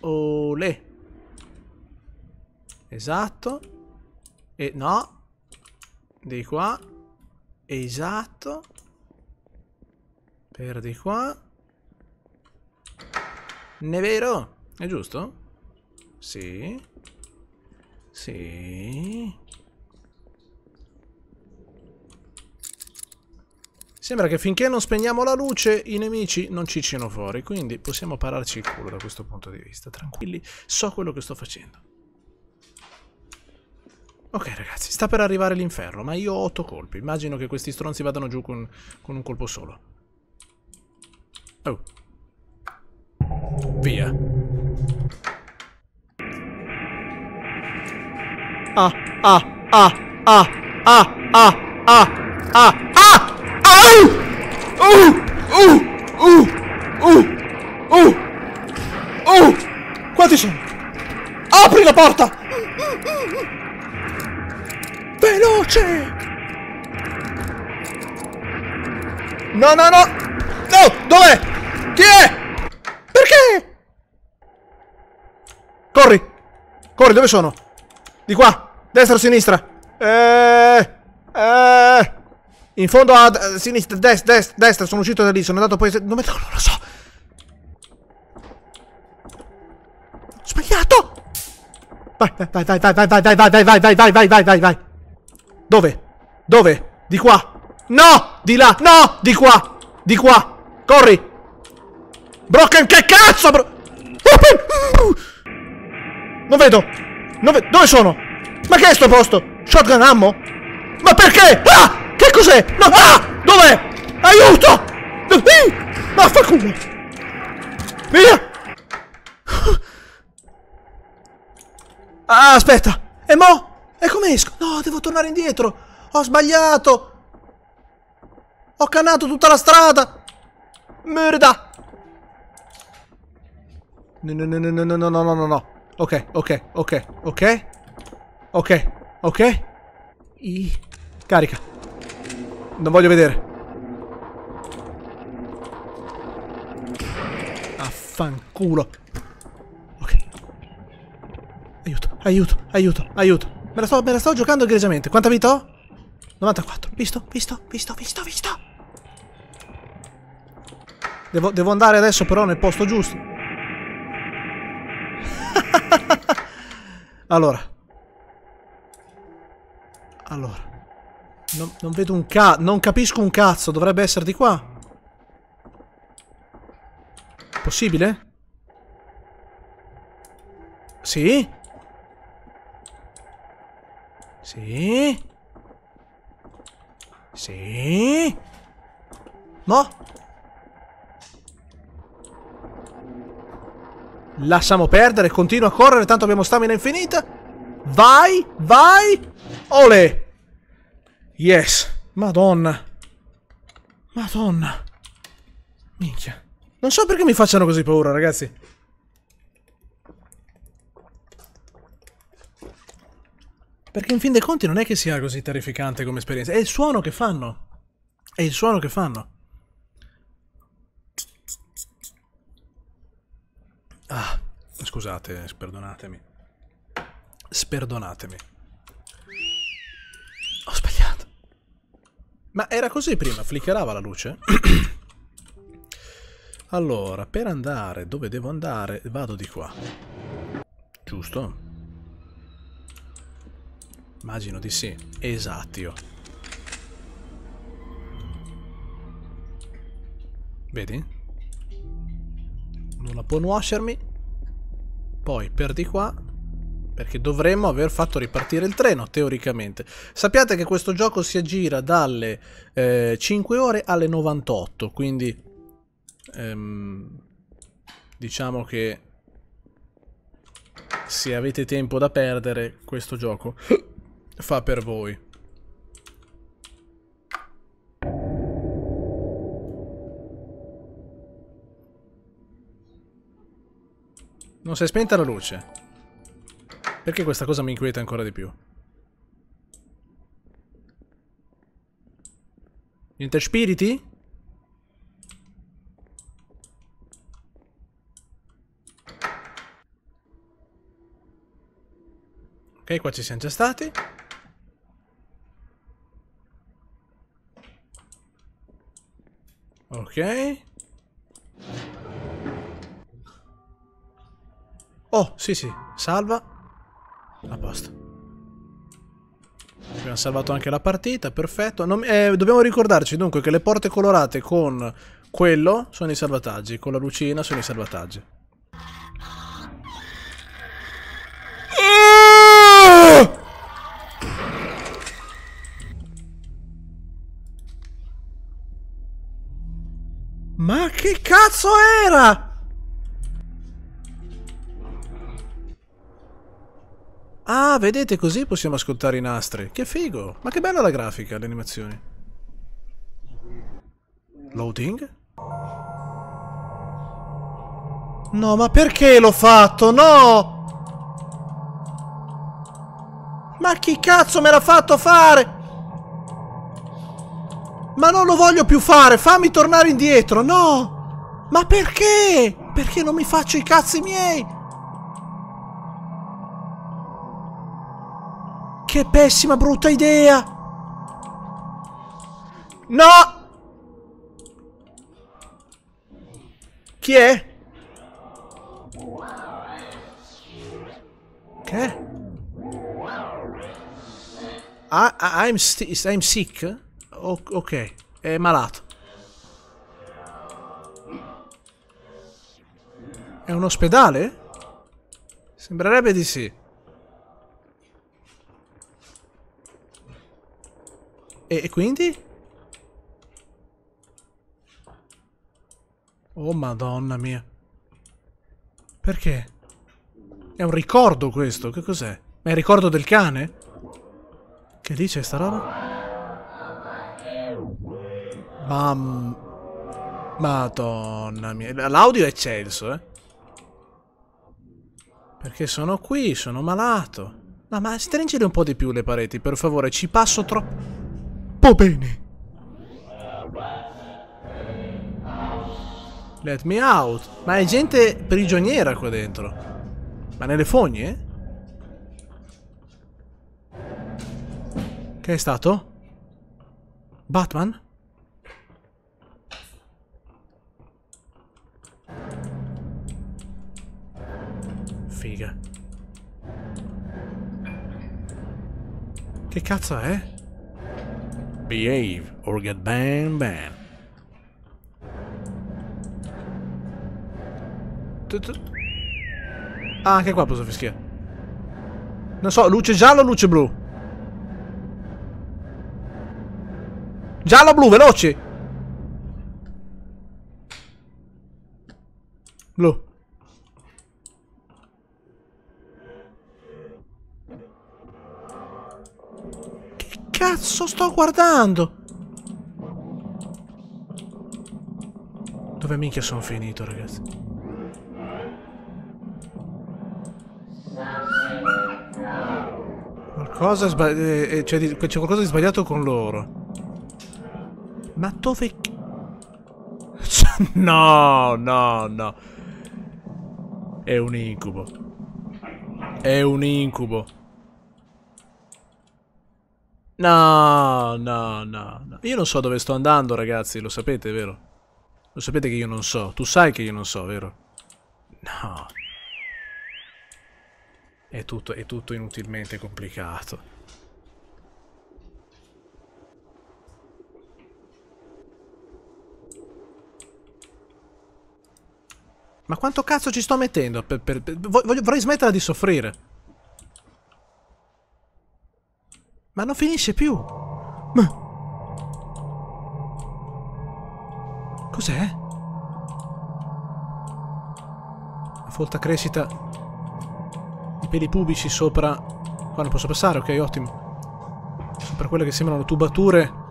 Olè. Esatto. E no. Di qua. Esatto. Per di qua. Ne è vero? È giusto? Sì. Sì. Sembra che finché non spegniamo la luce i nemici non ci siano fuori, quindi possiamo pararci il culo da questo punto di vista. Tranquilli, so quello che sto facendo. Ok ragazzi, sta per arrivare l'inferno, ma io ho otto colpi. Immagino che questi stronzi vadano giù con, con un colpo solo. Oh. Via. Ah, ah, ah, ah, ah, ah, ah, ah, ah, ah, uh, uh, uh, uh, uh, uh, quanti sono? Apri la porta! Uh, Veloce! No, no, no! No! Dov'è? Chi è? Perché? Corri! Corri, dove sono? Di qua! Destra o sinistra? Eeeh... eh, in fondo a, sinistra, destra, destra, destra, sono uscito da lì, sono andato poi... Dove, no, non lo so! Sbagliato! Vai, vai, vai, vai, vai, vai, vai, vai, vai, vai, vai, vai, vai, vai, vai! Dove? Dove? Di qua! No! Di là! No! Di qua! Di qua! Corri! Broken, che cazzo! Bro non vedo! Non ve Dove sono? Ma che è sto posto? Shotgun ammo? Ma perché? Ah! Che cos'è? No! Ah! Dov'è? Aiuto! Ma fa culo! Via! Ah, aspetta! E mo'? E come esco? No, devo tornare indietro. Ho sbagliato. Ho cannato tutta la strada. Merda. No, no, no, no, no, no, no, no, no. Ok, ok, ok, ok. Ok, ok. I... Carica. Non voglio vedere. Affanculo. Ok. Aiuto, aiuto, aiuto, aiuto. Me la sto, me la sto giocando egregiamente. Quanta vita ho? 94. Visto, visto, visto, visto, visto. Devo, devo andare adesso però nel posto giusto. allora. Allora. Non, non vedo un cazzo. Non capisco un cazzo. Dovrebbe essere di qua. Possibile? Sì? Sì. Sì. No. Lasciamo perdere, continua a correre, tanto abbiamo stamina infinita. Vai, vai. Ole. Yes. Madonna. Madonna. Minchia. Non so perché mi facciano così paura, ragazzi. Perché in fin dei conti non è che sia così terrificante come esperienza, è il suono che fanno. È il suono che fanno. Ah, scusate, sperdonatemi. Sperdonatemi. Ho sbagliato. Ma era così prima, flickerava la luce? allora, per andare dove devo andare, vado di qua. Giusto? Giusto? Immagino di sì. Esatto. Vedi? Nulla può nuocermi. Poi per di qua perché dovremmo aver fatto ripartire il treno, teoricamente. Sappiate che questo gioco si aggira dalle eh, 5 ore alle 98, quindi ehm, diciamo che se avete tempo da perdere, questo gioco fa per voi. Non si è spenta la luce. Perché questa cosa mi inquieta ancora di più? Niente spiriti? Ok, qua ci siamo già stati. Ok. Oh, sì, sì. Salva. A posto. Abbiamo salvato anche la partita, perfetto. Non, eh, dobbiamo ricordarci dunque che le porte colorate con quello sono i salvataggi, con la lucina sono i salvataggi. Ma che cazzo era? Ah, vedete, così possiamo ascoltare i nastri. Che figo! Ma che bella la grafica, le animazioni. Loading? No, ma perché l'ho fatto? No! Ma chi cazzo me l'ha fatto fare? Ma non lo voglio più fare, fammi tornare indietro, no! Ma perché? Perché non mi faccio i cazzi miei? Che pessima brutta idea! No! Chi è? Che? I, I, I'm, I'm sick? O ok, è malato. È un ospedale? Sembrerebbe di sì. E, e quindi? Oh madonna mia. Perché? È un ricordo questo, che cos'è? Ma è il ricordo del cane? Che dice sta roba? Mam... Madonna mia. L'audio è eccelso, eh. Perché sono qui, sono malato. No, ma stringere un po' di più le pareti, per favore. Ci passo troppo... Po' bene. Let me out. Ma è gente prigioniera qua dentro. Ma nelle fogne? Che è stato? Batman? figa. Che cazzo è? Behave or get ban ban. Ah, anche qua posso fischiare. Non so, luce giallo o luce blu? Giallo blu, veloci! Blu. cazzo sto guardando? Dove minchia sono finito, ragazzi? Qualcosa sbagliato... Eh, eh, c'è qualcosa di sbagliato con loro. Ma dove... No, no, no. È un incubo. È un incubo. No, no, no, no. Io non so dove sto andando, ragazzi, lo sapete, vero? Lo sapete che io non so. Tu sai che io non so, vero? No. È tutto, è tutto inutilmente complicato. Ma quanto cazzo ci sto mettendo? Per, per, per, voglio, vorrei smettere di soffrire. Ma non finisce più! Ma... Cos'è? La folta crescita di peli pubici sopra... Qua non posso passare, ok, ottimo. Sopra quelle che sembrano tubature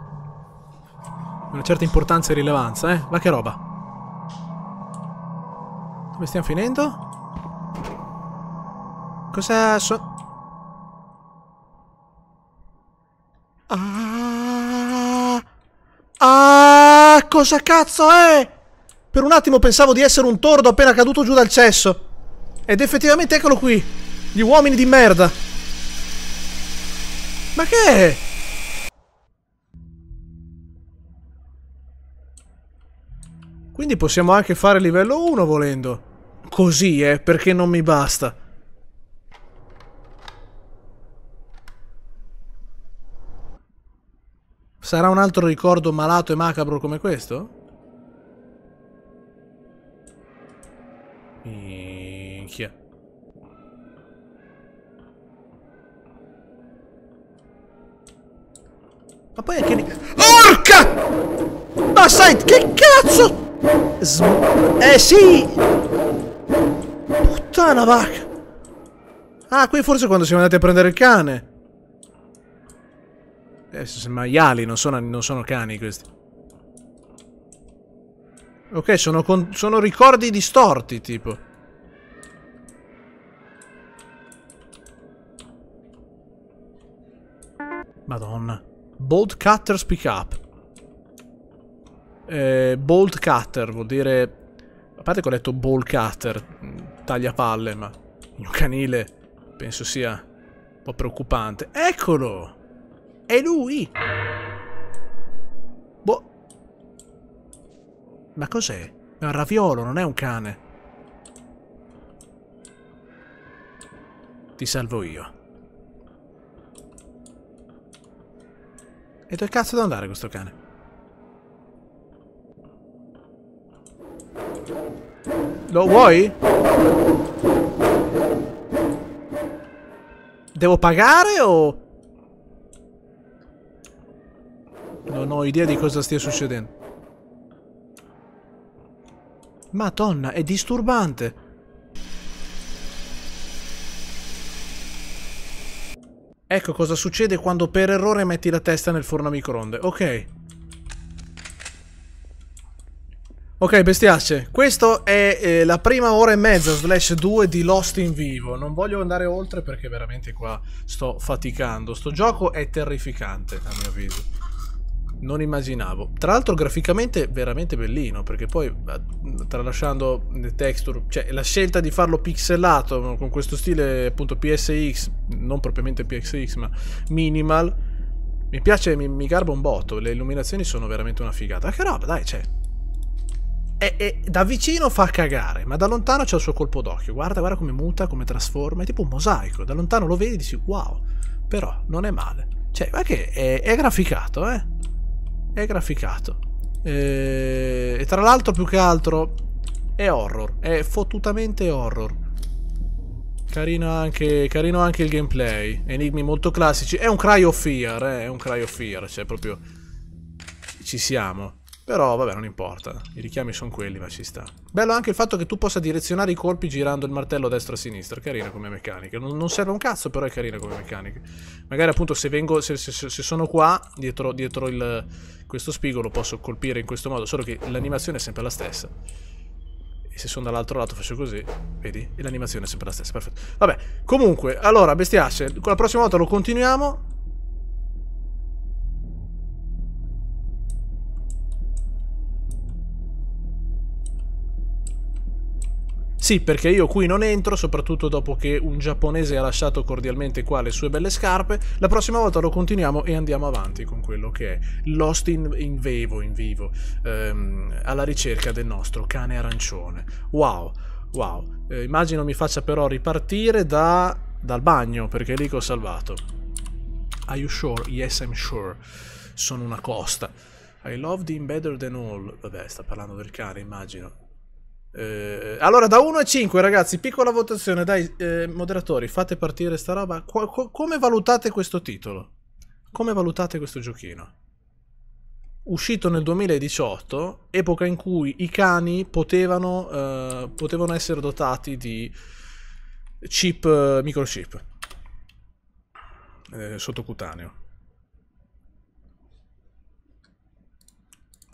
una certa importanza e rilevanza, eh? Ma che roba! Dove stiamo finendo? Cosa so... cosa cazzo è? Per un attimo pensavo di essere un tordo appena caduto giù dal cesso. Ed effettivamente eccolo qui. Gli uomini di merda. Ma che è? Quindi possiamo anche fare livello 1 volendo. Così, eh, perché non mi basta. Sarà un altro ricordo malato e macabro come questo? Minchia. Ma poi anche... Orca! Ma sai, che cazzo? Sm eh sì! Puttana vacca! Ah, qui forse quando siamo andati a prendere il cane. Adesso sono maiali, non sono, non sono cani questi. Ok, sono, con, sono ricordi distorti, tipo. Madonna. Bolt cutter speak up. Eh, bolt cutter vuol dire... A parte che ho letto bolt cutter, taglia palle, ma... Un canile penso sia un po' preoccupante. Eccolo! È lui! Boh. Ma cos'è? È un raviolo, non è un cane. Ti salvo io. E dove cazzo da andare questo cane? Lo vuoi? Devo pagare o... Non ho idea di cosa stia succedendo. Madonna, è disturbante. Ecco cosa succede quando per errore metti la testa nel forno a microonde. Ok. Ok, bestiacce, questa è eh, la prima ora e mezza slash 2 di Lost in vivo. Non voglio andare oltre perché veramente qua sto faticando. Sto gioco è terrificante, a mio avviso non immaginavo. Tra l'altro graficamente veramente bellino, perché poi tralasciando le texture, cioè la scelta di farlo pixelato con questo stile appunto PSX, non propriamente PSX, ma minimal, mi piace, mi, mi garba un botto, le illuminazioni sono veramente una figata. Ah, che roba, dai, c'è. Cioè. E, e, da vicino fa cagare, ma da lontano c'è il suo colpo d'occhio. Guarda, guarda come muta, come trasforma, è tipo un mosaico. Da lontano lo vedi e dici wow, però non è male. Cioè, ma che è, è graficato, eh? è graficato. Eh, e, tra l'altro più che altro è horror, è fottutamente horror. Carino anche, carino anche il gameplay, enigmi molto classici. È un Cry of Fear, eh? è un Cry of Fear, cioè proprio ci siamo. Però vabbè, non importa, i richiami sono quelli, ma ci sta. Bello anche il fatto che tu possa direzionare i colpi girando il martello destra e sinistra, carina come meccanica. Non, non serve un cazzo, però è carina come meccanica. Magari appunto se, vengo, se, se, se sono qua, dietro, dietro il, questo spigolo, posso colpire in questo modo, solo che l'animazione è sempre la stessa. E se sono dall'altro lato faccio così, vedi? E l'animazione è sempre la stessa, perfetto. Vabbè, comunque, allora, bestiace, la prossima volta lo continuiamo. Sì, perché io qui non entro, soprattutto dopo che un giapponese ha lasciato cordialmente qua le sue belle scarpe. La prossima volta lo continuiamo e andiamo avanti con quello che è Lost in, in Vivo, in vivo ehm, alla ricerca del nostro cane arancione. Wow, wow. Eh, immagino mi faccia però ripartire da, dal bagno, perché lì che ho salvato. Are you sure? Yes, I'm sure. Sono una costa. I loved him better than all. Vabbè, sta parlando del cane, immagino. Eh, allora, da 1 a 5, ragazzi, piccola votazione. Dai, eh, moderatori, fate partire sta roba. Co co come valutate questo titolo? Come valutate questo giochino? Uscito nel 2018, epoca in cui i cani potevano, eh, potevano essere dotati di chip eh, microchip eh, sottocutaneo.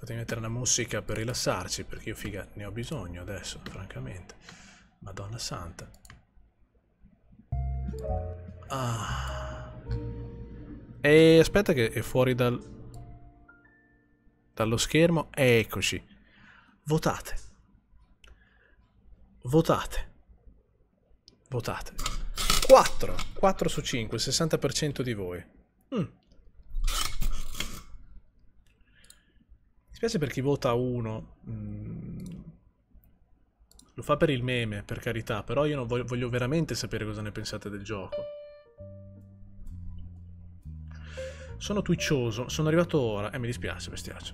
Fatemi mettere una musica per rilassarci, perché io figa ne ho bisogno adesso, francamente. Madonna santa. Ah. E aspetta che è fuori dal... dallo schermo. Eccoci. Votate. Votate. Votate. 4. 4 su 5, 60% di voi. Mm dispiace per chi vota 1. Mm, lo fa per il meme, per carità, però io voglio, voglio veramente sapere cosa ne pensate del gioco. Sono twitchoso, sono arrivato ora. Eh, mi dispiace, bestiace.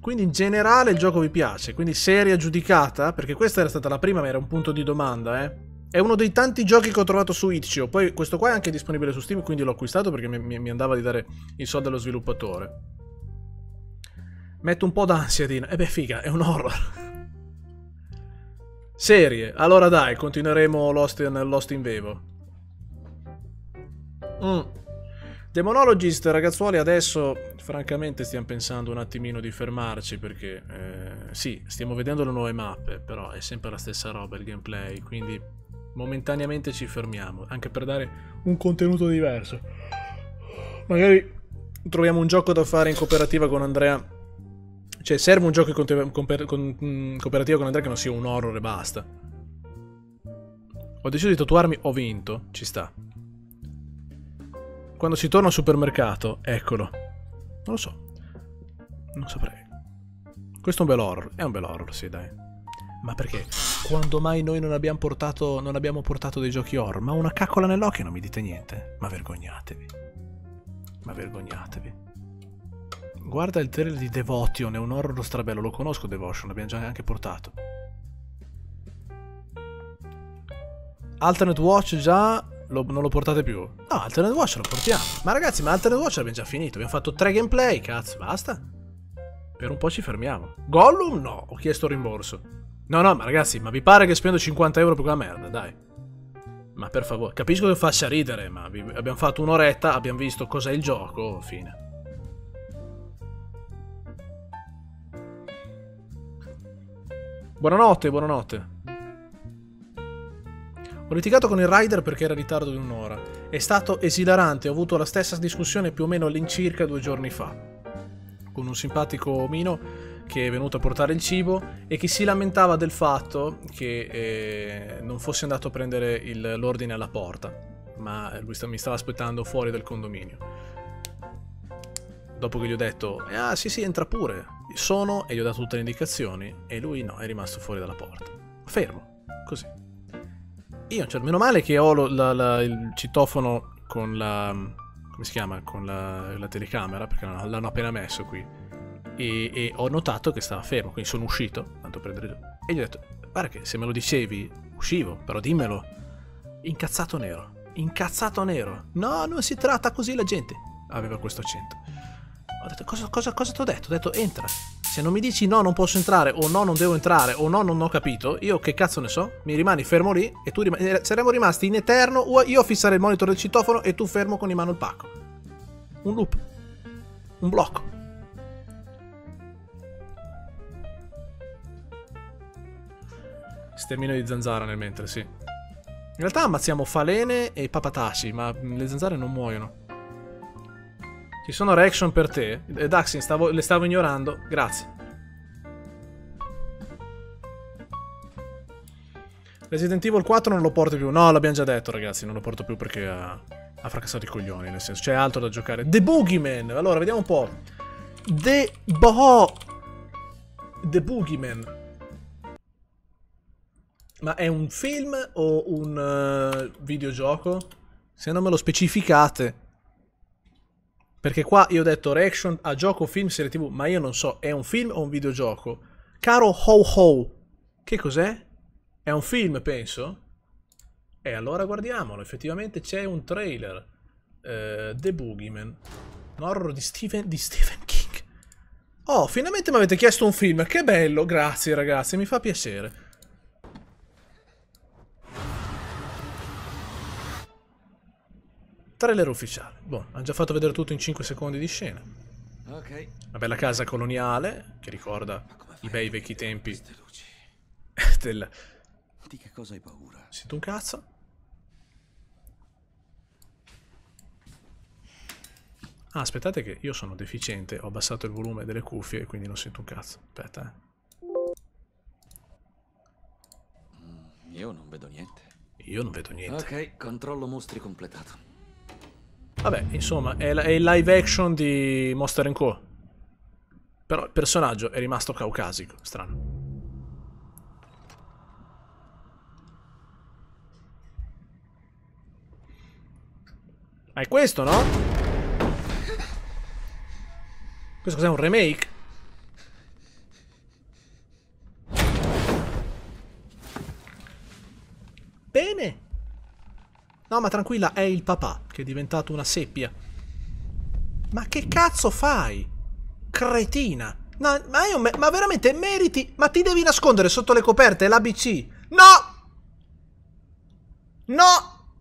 Quindi in generale il gioco vi piace, quindi seria giudicata, perché questa era stata la prima, ma era un punto di domanda, eh. È uno dei tanti giochi che ho trovato su Itch.io, poi questo qua è anche disponibile su Steam, quindi l'ho acquistato perché mi, mi, mi andava di dare i soldi allo sviluppatore. Metto un po' d'ansia, Dina. E eh beh, figa, è un horror. Serie. Allora dai, continueremo Lost in, Lost in Vevo. Mm. Demonologist, ragazzuoli, adesso francamente stiamo pensando un attimino di fermarci perché eh, sì, stiamo vedendo le nuove mappe, però è sempre la stessa roba il gameplay, quindi momentaneamente ci fermiamo, anche per dare un contenuto diverso. Magari troviamo un gioco da fare in cooperativa con Andrea cioè, serve un gioco con, mm, cooperativo con Andrea che non sia un horror e basta. Ho deciso di tatuarmi, ho vinto. Ci sta. Quando si torna al supermercato, eccolo. Non lo so. Non saprei. Questo è un bel horror. È un bel horror, sì, dai. Ma perché? Quando mai noi non abbiamo portato, non abbiamo portato dei giochi horror? Ma una caccola nell'occhio non mi dite niente. Ma vergognatevi. Ma vergognatevi. Guarda il trailer di Devotion, è un horror strabello, lo conosco Devotion, l'abbiamo già anche portato. Alternate Watch già lo, non lo portate più. No, Alternate Watch lo portiamo. Ma ragazzi, ma Alternate Watch l'abbiamo già finito, abbiamo fatto tre gameplay, cazzo, basta. Per un po' ci fermiamo. Gollum no, ho chiesto rimborso. No, no, ma ragazzi, ma vi pare che spendo 50 euro per quella merda, dai. Ma per favore, capisco che faccia ridere, ma abbiamo fatto un'oretta, abbiamo visto cos'è il gioco, fine. Buonanotte, buonanotte. Ho litigato con il rider perché era in ritardo di un'ora. È stato esilarante, ho avuto la stessa discussione più o meno all'incirca due giorni fa. Con un simpatico omino che è venuto a portare il cibo e che si lamentava del fatto che eh, non fosse andato a prendere l'ordine alla porta, ma eh, lui sta, mi stava aspettando fuori dal condominio dopo che gli ho detto, ah sì sì, entra pure, sono e gli ho dato tutte le indicazioni e lui no, è rimasto fuori dalla porta. Fermo, così. Io, cioè, meno male che ho lo, la, la, il citofono con la... come si chiama? Con la, la telecamera, perché l'hanno appena messo qui. E, e, ho notato che stava fermo, quindi sono uscito, tanto per dire, e gli ho detto, guarda che se me lo dicevi uscivo, però dimmelo. Incazzato nero, incazzato nero. No, non si tratta così la gente. Aveva questo accento. Ho detto, cosa, cosa, cosa ti ho detto? Ho detto, entra. Se non mi dici no, non posso entrare, o no, non devo entrare, o no, non ho capito, io che cazzo ne so? Mi rimani fermo lì e tu rimani... Eh, saremmo rimasti in eterno, io a fissare il monitor del citofono e tu fermo con in mano il pacco. Un loop. Un blocco. Stemmino di zanzara nel mentre, sì. In realtà ammazziamo falene e papatashi, ma le zanzare non muoiono. Ci sono reaction per te. Eh, Daxin, stavo, le stavo ignorando. Grazie. Resident Evil 4 non lo porto più. No, l'abbiamo già detto, ragazzi. Non lo porto più perché ha, ha fracassato i coglioni, nel senso. C'è altro da giocare. The Boogeyman! Allora, vediamo un po'. The Boho... The Boogeyman. Ma è un film o un uh, videogioco? Se non me lo specificate... Perché qua io ho detto reaction a gioco, film, serie tv, ma io non so, è un film o un videogioco? Caro Ho Ho, che cos'è? È un film, penso? E allora guardiamolo, effettivamente c'è un trailer. Uh, The Boogeyman, un horror di Stephen, di Stephen King. Oh, finalmente mi avete chiesto un film, che bello, grazie ragazzi, mi fa piacere. Trailer ufficiale. Boh, hanno già fatto vedere tutto in 5 secondi di scena. Ok. Una bella casa coloniale che ricorda i bei vecchi tempi Luci? del... Di che cosa hai paura? Sento un cazzo. Ah, aspettate che io sono deficiente, ho abbassato il volume delle cuffie e quindi non sento un cazzo. Aspetta, eh. Mm, io non vedo niente. Io non vedo niente. Ok, controllo mostri completato. Vabbè, insomma, è, è il live action di Monster Co. Però il personaggio è rimasto caucasico, strano. Ma è questo, no? Questo cos'è un remake? Bene! No, ma tranquilla, è il papà, che è diventato una seppia. Ma che cazzo fai? Cretina! No, ma, io me ma veramente meriti... Ma ti devi nascondere sotto le coperte, l'ABC! No! No!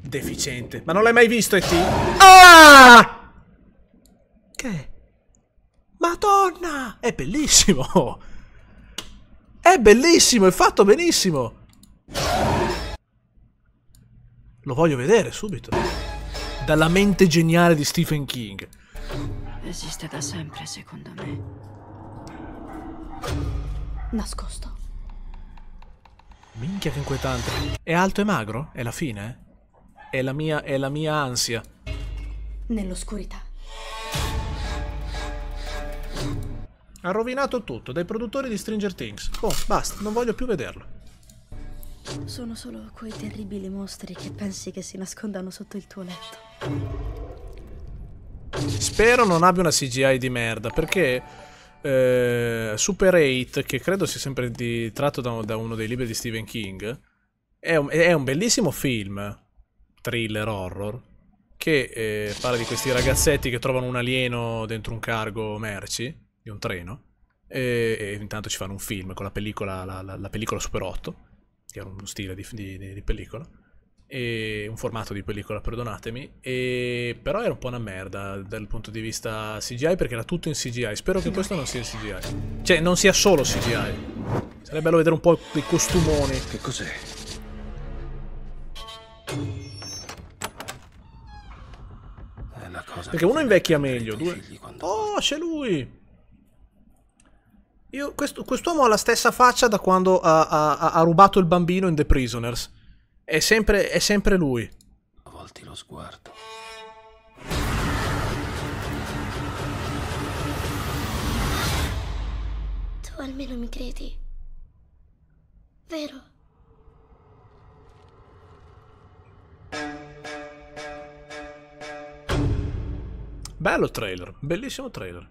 Deficiente. Ma non l'hai mai visto, E.T.? Ah! Che? Madonna! È bellissimo! È bellissimo, è fatto benissimo! Lo voglio vedere subito. Dalla mente geniale di Stephen King. Esiste da sempre, secondo me. Nascosto. Minchia che inquietante. È alto e magro? È la fine? Eh? È la mia, è la mia ansia. Nell'oscurità. Ha rovinato tutto, dai produttori di Stranger Things. Oh, basta, non voglio più vederlo. Sono solo quei terribili mostri che pensi che si nascondano sotto il tuo letto. Spero non abbia una CGI di merda, perché eh, Super 8, che credo sia sempre di, tratto da, da, uno dei libri di Stephen King, è un, è un bellissimo film, thriller horror, che eh, parla di questi ragazzetti che trovano un alieno dentro un cargo merci, di un treno, e, e intanto ci fanno un film con la pellicola, la, la, la pellicola Super 8 che è uno stile di, di, di pellicola, e un formato di pellicola, perdonatemi, e... però era un po' una merda dal punto di vista CGI perché era tutto in CGI. Spero che questo non sia il CGI. Cioè, non sia solo CGI. Sarebbe bello vedere un po' dei costumoni. Che cos'è? Perché uno invecchia meglio, due... Oh, c'è lui! Io, questo, quest'uomo ha la stessa faccia da quando ha, ha, ha rubato il bambino in The Prisoners. È sempre, è sempre lui. Volti lo sguardo. Tu almeno mi credi. Vero? Bello trailer, bellissimo trailer.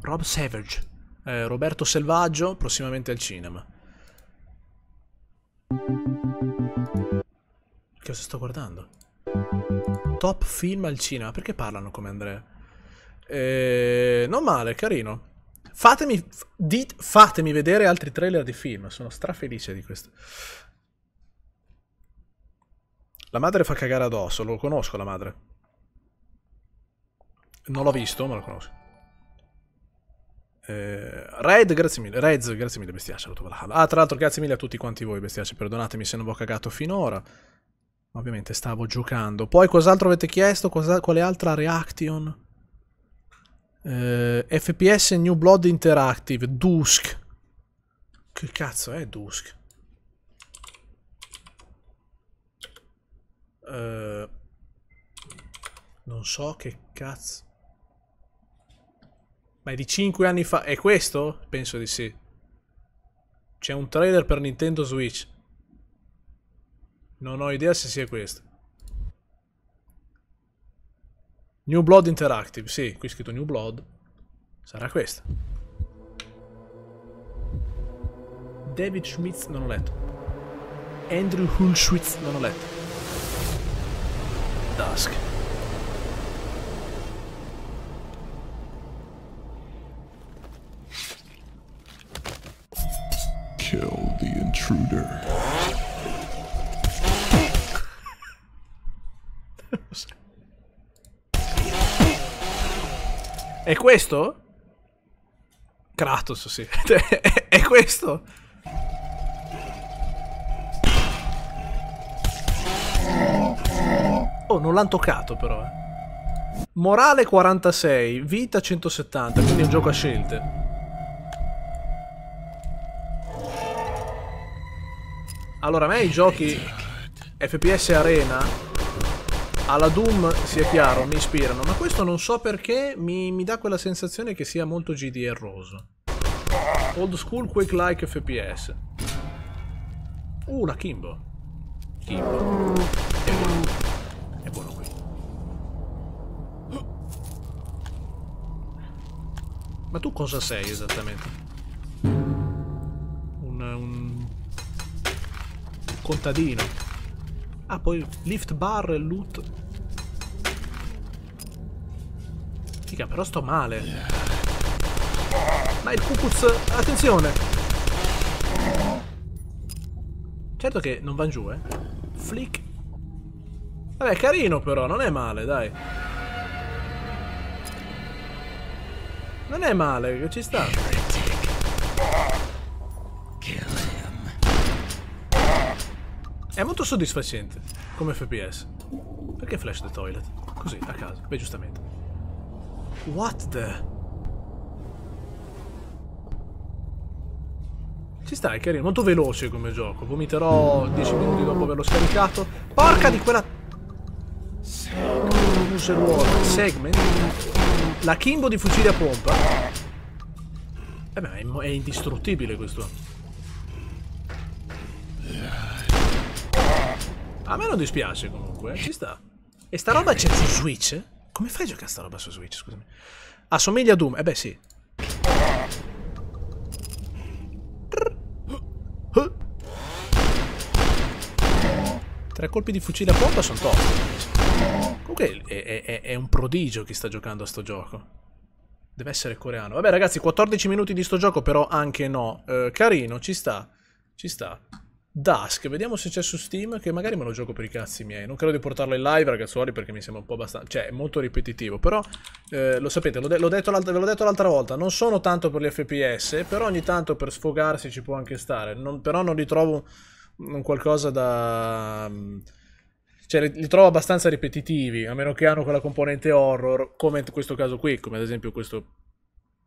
Rob Savage eh, Roberto Selvaggio, prossimamente al cinema. Che cosa sto guardando? Top film al cinema, perché parlano come Andrea? Eh, non male, carino. Fatemi, dit, fatemi vedere altri trailer di film, sono strafelice di questo. La madre fa cagare addosso, lo conosco la madre. Non l'ho visto, ma lo conosco. Eh, Red, grazie mille. Rez, grazie mille, bestiace. Ah, tra l'altro, grazie mille a tutti quanti voi, bestiace. Perdonatemi se non vi ho cagato finora. ovviamente stavo giocando. Poi, cos'altro avete chiesto? Cosa, quale altra reaction? Eh, FPS New Blood Interactive Dusk. Che cazzo è Dusk? Eh, non so che cazzo. Ma è di 5 anni fa. È questo? Penso di sì. C'è un trailer per Nintendo Switch. Non ho idea se sia questo. New Blood Interactive. Sì, qui è scritto New Blood. Sarà questo. David Schmitz non ho letto. Andrew Hulschwitz non ho letto. Dusk. Kill the intruder. È questo? Kratos, sì. È questo? Oh, non l'hanno toccato però. Eh. Morale 46, vita 170, quindi è un gioco a scelte. Allora, a me i giochi FPS Arena alla Doom, sia chiaro, mi ispirano, ma questo non so perché mi, mi dà quella sensazione che sia molto GDR-roso. Old school quick like FPS. Uh, la Kimbo. Kimbo. È buono. È buono qui. Ma tu cosa sei esattamente? contadino. Ah, poi lift bar e loot. Figa, però sto male. Ma il Kukuz... Attenzione! Certo che non van giù, eh. Flick. Vabbè, carino però, non è male, dai. Non è male, ci sta. soddisfacente come FPS. Perché flash the toilet? Così, a caso. Beh, giustamente. What the... Ci sta, è carino, molto veloce come gioco. Vomiterò 10 minuti dopo averlo scaricato. Porca di quella... User War Segment. La Kimbo di fucile a pompa. Eh beh, è indistruttibile questo. A me non dispiace comunque, ci sta. E sta roba c'è su Switch? Come fai a giocare sta roba su Switch, scusami? Assomiglia a Doom, eh beh sì. Tre colpi di fucile a pompa sono tosti. Comunque è, è, è un prodigio chi sta giocando a sto gioco. Deve essere coreano. Vabbè ragazzi, 14 minuti di sto gioco però anche no. Eh, carino, ci sta. Ci sta. Dusk, vediamo se c'è su Steam, che magari me lo gioco per i cazzi miei. Non credo di portarlo in live, ragazzuoli, perché mi sembra un po' abbastanza... Cioè, è molto ripetitivo, però... Eh, lo sapete, l'ho, detto ve l'ho detto l'altra volta, non sono tanto per gli FPS, però ogni tanto per sfogarsi ci può anche stare. Non, però non li trovo un qualcosa da... Cioè, li, li, trovo abbastanza ripetitivi, a meno che hanno quella componente horror, come in questo caso qui, come ad esempio questo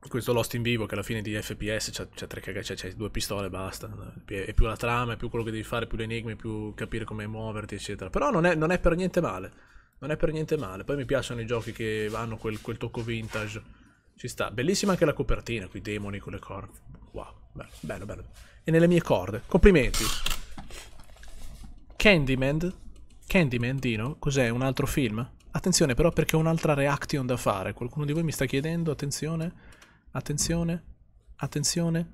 questo Lost in Vivo che alla fine di FPS c'è, tre cagate, c'è, c'è due pistole e basta. È più la trama, è più quello che devi fare, più le enigmi, più capire come muoverti, eccetera. Però non è, non è, per niente male. Non è per niente male. Poi mi piacciono i giochi che hanno quel, quel tocco vintage. Ci sta. Bellissima anche la copertina, qui demoni con le corde. Wow, bello, bello, bello. E nelle mie corde. Complimenti. Candyman. Candyman, Dino, cos'è? Un altro film? Attenzione però perché ho un'altra reaction da fare. Qualcuno di voi mi sta chiedendo, attenzione Attenzione. Attenzione.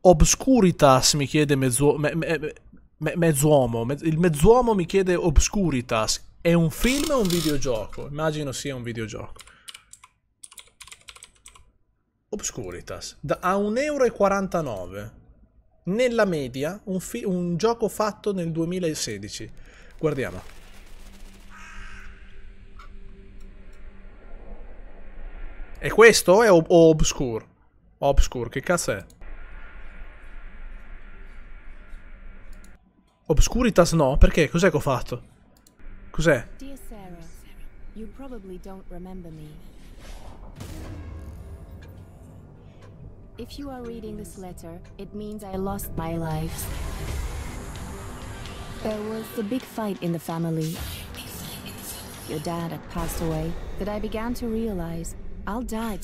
Obscuritas mi chiede mezzo, me, me, me, mezzuomo. il mezzuomo mi chiede Obscuritas. È un film o un videogioco? Immagino sia un videogioco. Obscuritas. Da, a 1,49 euro. Nella media, un, un gioco fatto nel 2016. Guardiamo. E questo è ob Obscure? Obscure, che cazzo è? Obscuritas no, perché? Cos'è che ho fatto? Cos'è? If you are reading this letter, it means I lost my life. There was a big fight in the family. Your dad had passed away that I began to realize I'll die.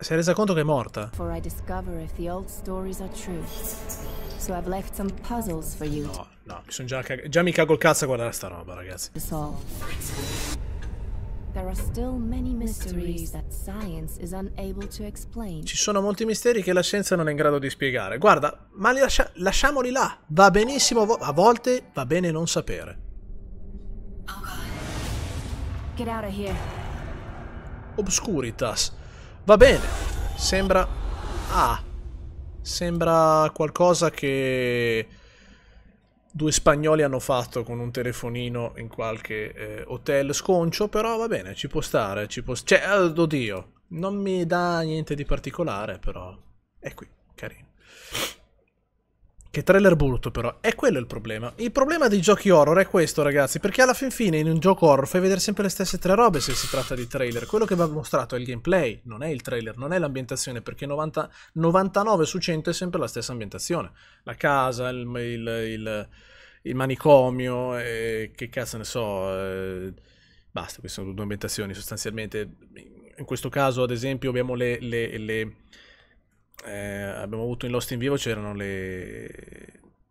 Si è resa conto che è morta. No, no, mi sono già, cagato. già mi cago il cazzo a guardare sta roba, ragazzi. Ci sono molti misteri che la scienza non è in grado di spiegare. Guarda, ma li lascia lasciamoli là. Va benissimo, a volte va bene non sapere. Oh Obscuritas. Va bene. Sembra... Ah. Sembra qualcosa che due spagnoli hanno fatto con un telefonino in qualche eh, hotel sconcio, però va bene, ci può stare, ci può... Cioè, oddio, non mi dà niente di particolare, però è qui, carino. Che trailer brutto però, è quello il problema. Il problema dei giochi horror è questo ragazzi, perché alla fin fine in un gioco horror fai vedere sempre le stesse tre robe se si tratta di trailer. Quello che va mostrato è il gameplay, non è il trailer, non è l'ambientazione, perché 90, 99 su 100 è sempre la stessa ambientazione. La casa, il, il, il, il manicomio, eh, che cazzo ne so... Eh, basta, queste sono due ambientazioni sostanzialmente. In questo caso ad esempio abbiamo le, le, le eh, abbiamo avuto in Lost in Vivo c'erano le,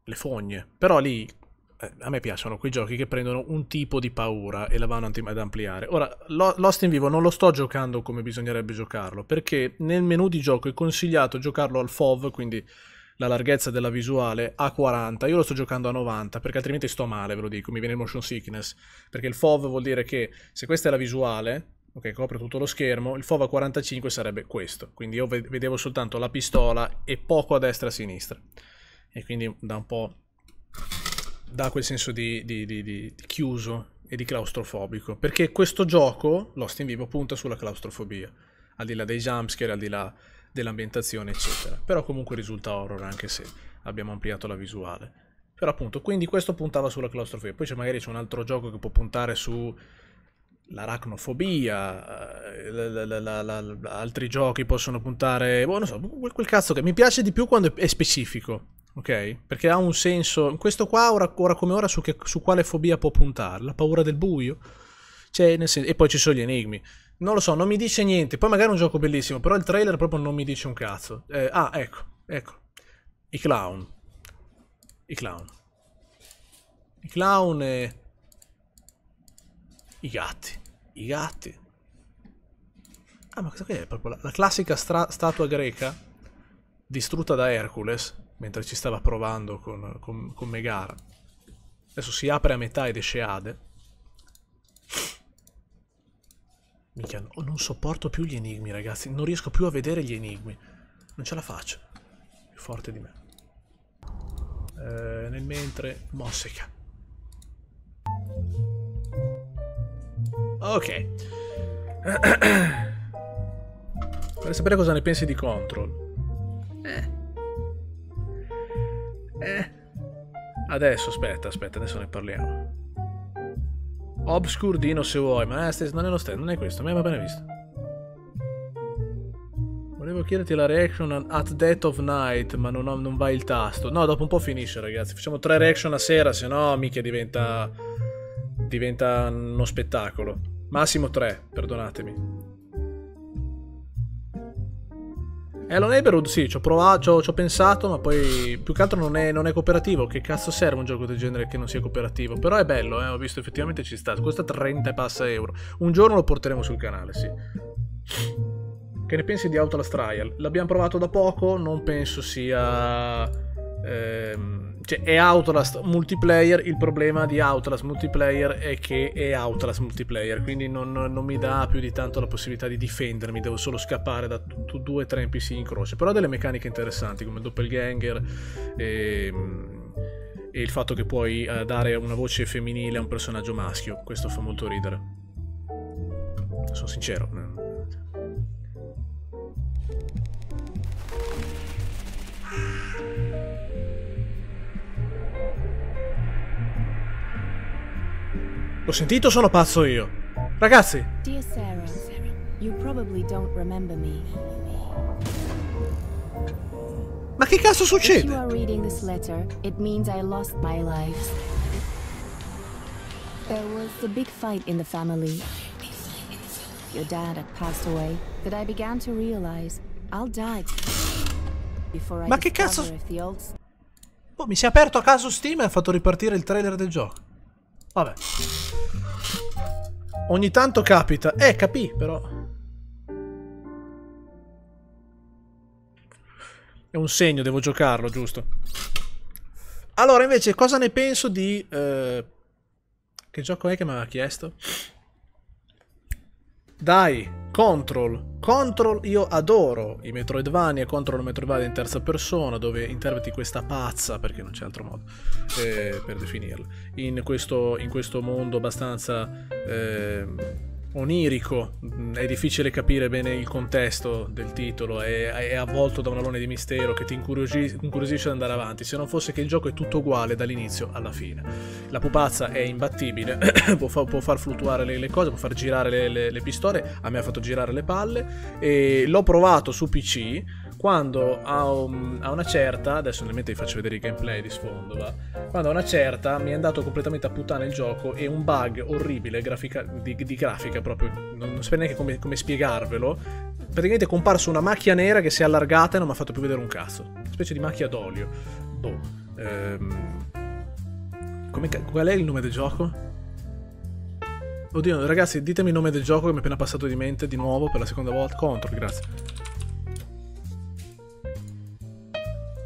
le fogne, però lì eh, a me piacciono quei giochi che prendono un tipo di paura e la vanno ad ampliare. Ora, lo, Lost in Vivo non lo sto giocando come bisognerebbe giocarlo, perché nel menu di gioco è consigliato giocarlo al FOV, quindi la larghezza della visuale a 40, io lo sto giocando a 90 perché altrimenti sto male, ve lo dico, mi viene il motion sickness, perché il FOV vuol dire che se questa è la visuale, ok copre tutto lo schermo il FOVA 45 sarebbe questo quindi io vedevo soltanto la pistola e poco a destra e a sinistra e quindi da un po' da quel senso di, di, di, di, chiuso e di claustrofobico perché questo gioco Lost in Vivo punta sulla claustrofobia al di là dei jumpscare al di là dell'ambientazione eccetera però comunque risulta horror anche se abbiamo ampliato la visuale però appunto quindi questo puntava sulla claustrofobia poi magari c'è un altro gioco che può puntare su l'arachnofobia, eh, la, la, la, altri giochi possono puntare, boh, non so, quel, cazzo che mi piace di più quando è specifico, ok? Perché ha un senso, questo qua ora, ora come ora su, che, su, quale fobia può puntare? La paura del buio? Cioè, nel senso, e poi ci sono gli enigmi. Non lo so, non mi dice niente, poi magari è un gioco bellissimo, però il trailer proprio non mi dice un cazzo. Eh, ah, ecco, ecco, i clown, i clown, i clown e... I gatti. I gatti. Ah, ma questa qui è proprio la, la classica statua greca distrutta da Hercules mentre ci stava provando con, con, con Megara. Adesso si apre a metà ed esce Ade. Minchia, no, non sopporto più gli enigmi, ragazzi. Non riesco più a vedere gli enigmi. Non ce la faccio. Più forte di me. Eh, nel mentre, Mossica. Ok. Vorrei sapere cosa ne pensi di Control. Eh. Eh. Adesso, aspetta, aspetta, adesso ne parliamo. Obscurdino se vuoi, ma non è lo stesso, non è questo, mi aveva bene visto. Volevo chiederti la reaction at Death of Night, ma non, ho, non va il tasto. No, dopo un po' finisce, ragazzi. Facciamo tre reaction a sera, se no mica diventa... diventa uno spettacolo. Massimo 3, perdonatemi. Hello Neighborhood, sì, ci ho provato, ci ho, ci ho, pensato, ma poi più che altro non è, non è, cooperativo. Che cazzo serve un gioco del genere che non sia cooperativo? Però è bello, eh, ho visto effettivamente ci sta. Costa 30 e passa euro. Un giorno lo porteremo sul canale, sì. Che ne pensi di Outlast Trial? L'abbiamo provato da poco, non penso sia ehm, cioè è Outlast multiplayer, il problema di Outlast multiplayer è che è Outlast multiplayer, quindi non, non mi dà più di tanto la possibilità di difendermi, devo solo scappare da t- due o tre NPC in croce, però ha delle meccaniche interessanti come il doppelganger e, ehm, e il fatto che puoi eh, dare una voce femminile a un personaggio maschio, questo fa molto ridere. Sono sincero. Eh. L'ho sentito sono pazzo io? Ragazzi! Dear Sarah, you probably don't remember me. Ma che cazzo succede? If you are this letter, it means I lost my life. There was a big fight in the family. Your dad had passed away, that I began to realize I'll die Ma che cazzo? Oh, mi si è aperto a caso Steam e ha fatto ripartire il trailer del gioco. Vabbè. Ogni tanto capita. Eh, capì, però. È un segno, devo giocarlo, giusto? Allora, invece, cosa ne penso di... Eh... Che gioco è che mi aveva chiesto? Dai, Control. Control, io adoro i Metroidvania, Control Metroidvania in terza persona, dove interpreti questa pazza, perché non c'è altro modo eh, per definirla, in questo, in questo, mondo abbastanza eh, onirico, è difficile capire bene il contesto del titolo, è, è avvolto da un alone di mistero che ti incuriosisce, incuriosisce ad andare avanti, se non fosse che il gioco è tutto uguale dall'inizio alla fine. La pupazza è imbattibile, può, fa, può, far fluttuare le, le, cose, può far girare le, le, le pistole, a me ha fatto girare le palle, e l'ho provato su PC quando a, un, a una certa, adesso ovviamente vi faccio vedere i gameplay di sfondo, va? quando a una certa mi è andato completamente a puttana il gioco e un bug orribile grafica, di, di, grafica proprio, non, non so neanche come, come spiegarvelo, praticamente è comparso una macchia nera che si è allargata e non mi ha fatto più vedere un cazzo. Una specie di macchia d'olio. Boh. Ehm... Come... qual è il nome del gioco? Oddio, ragazzi, ditemi il nome del gioco che mi è appena passato di mente di nuovo per la seconda volta. Control, grazie.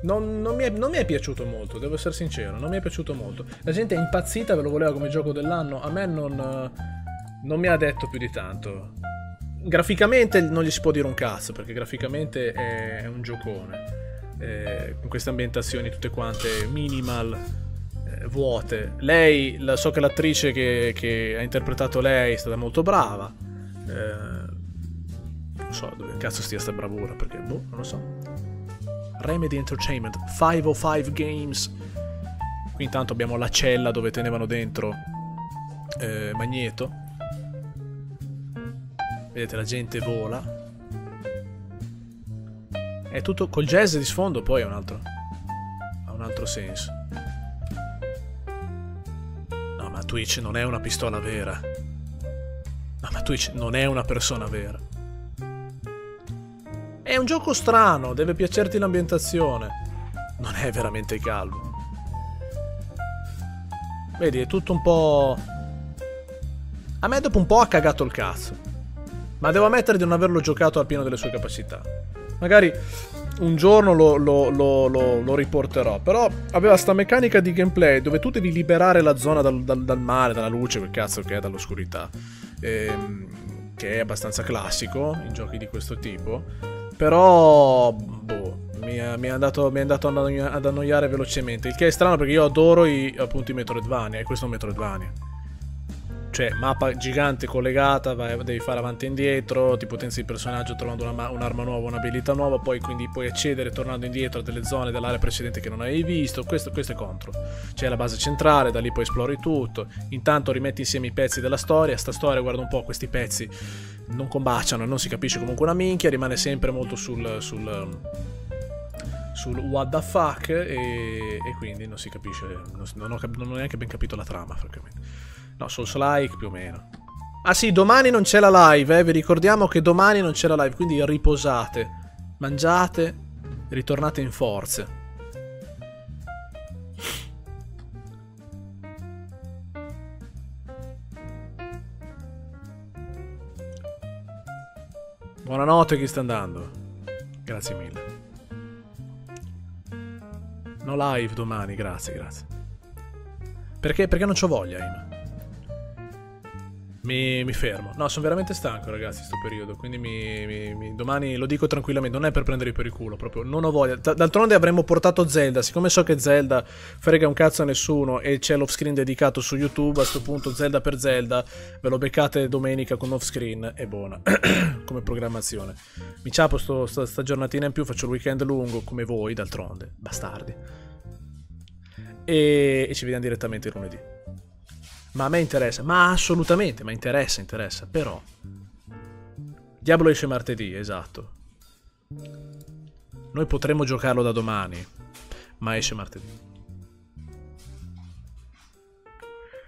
non, non, mi è, non, mi è, piaciuto molto, devo essere sincero, non mi è piaciuto molto. La gente è impazzita, ve lo voleva come gioco dell'anno, a me non, eh, non mi ha detto più di tanto. Graficamente non gli si può dire un cazzo, perché graficamente è, è un giocone. Eh, con queste ambientazioni tutte quante minimal, eh, vuote. Lei, la, so che l'attrice che, che, ha interpretato lei è stata molto brava. Eh, non so dove cazzo stia sta bravura, perché boh, non lo so. Remedy Entertainment, 505 Games. Qui intanto abbiamo la cella dove tenevano dentro eh, Magneto. Vedete, la gente vola. È tutto col jazz di sfondo, poi ha un altro, ha un altro senso. No, ma Twitch non è una pistola vera. No, ma Twitch non è una persona vera. È un gioco strano, deve piacerti l'ambientazione. Non è veramente calmo. Vedi, è tutto un po'... A me dopo un po' ha cagato il cazzo. Ma devo ammettere di non averlo giocato al pieno delle sue capacità. Magari un giorno lo, lo, lo, lo, riporterò. Però aveva sta meccanica di gameplay dove tu devi liberare la zona dal, dal, dal mare, dalla luce, quel cazzo che è, dall'oscurità. Ehm, che è abbastanza classico in giochi di questo tipo. Però... Boh, mi è, mi è andato, mi è andato ad, annoiare, ad annoiare velocemente. Il che è strano perché io adoro i, appunto i Metroidvania e questo è un Metroidvania cioè mappa gigante collegata, vai, devi fare avanti e indietro, ti potenzi il personaggio trovando una, un'arma nuova, un'abilità nuova, poi quindi puoi accedere tornando indietro a delle zone dell'area precedente che non avevi visto, questo, questo è contro. C'è la base centrale, da lì poi esplori tutto, intanto rimetti insieme i pezzi della storia, sta storia guarda un po' questi pezzi non combaciano, non si capisce comunque una minchia, rimane sempre molto sul... sul sul what the fuck e, e, quindi non si capisce, non, non, ho, non ho neanche ben capito la trama francamente. No, Souls like più o meno. Ah sì, domani non c'è la live, eh. Vi ricordiamo che domani non c'è la live, quindi riposate, mangiate, ritornate in forze. Buonanotte chi sta andando. Grazie mille. No live domani, grazie, grazie. Perché, perché non ho voglia, Ima? mi, mi, fermo. No, sono veramente stanco, ragazzi, sto periodo. Quindi mi, mi, mi, domani lo dico tranquillamente. Non è per prendere per il culo, proprio. Non ho voglia. D'altronde avremmo portato Zelda. Siccome so che Zelda frega un cazzo a nessuno e c'è l'offscreen dedicato su YouTube, a sto punto Zelda per Zelda, ve lo beccate domenica con off È buona come programmazione. Mi ciapo sto, sta, sta giornatina in più, faccio il weekend lungo come voi, d'altronde. Bastardi. E, e ci vediamo direttamente lunedì. Ma a me interessa, ma assolutamente, ma interessa, interessa, però... Diablo esce martedì, esatto. Noi potremmo giocarlo da domani, ma esce martedì.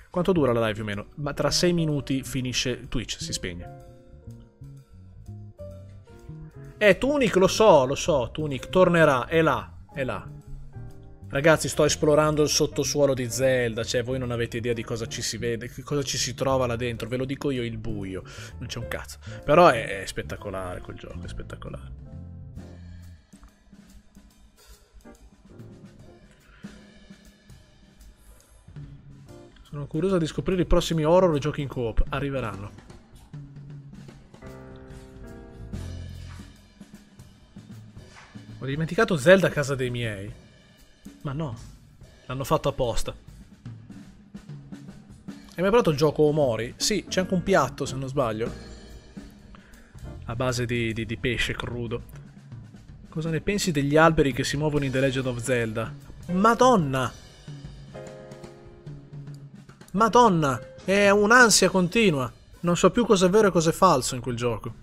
Quanto dura la live più o meno? Ma tra 6 minuti finisce Twitch, si spegne. Eh, Tunic, lo so, lo so, Tunic tornerà, è là, è là. Ragazzi, sto esplorando il sottosuolo di Zelda, cioè voi non avete idea di cosa ci si vede, cosa ci si trova là dentro, ve lo dico io il buio, non c'è un cazzo. Però è, è spettacolare quel gioco, è spettacolare. Sono curioso di scoprire i prossimi horror e giochi in coop. Arriveranno. Ho dimenticato Zelda a casa dei miei. Ma no, l'hanno fatto apposta. Hai mai provato il gioco Omori? Sì, c'è anche un piatto se non sbaglio. A base di, di, di pesce crudo. Cosa ne pensi degli alberi che si muovono in The Legend of Zelda? Madonna! Madonna! È un'ansia continua. Non so più cosa è vero e cosa è falso in quel gioco.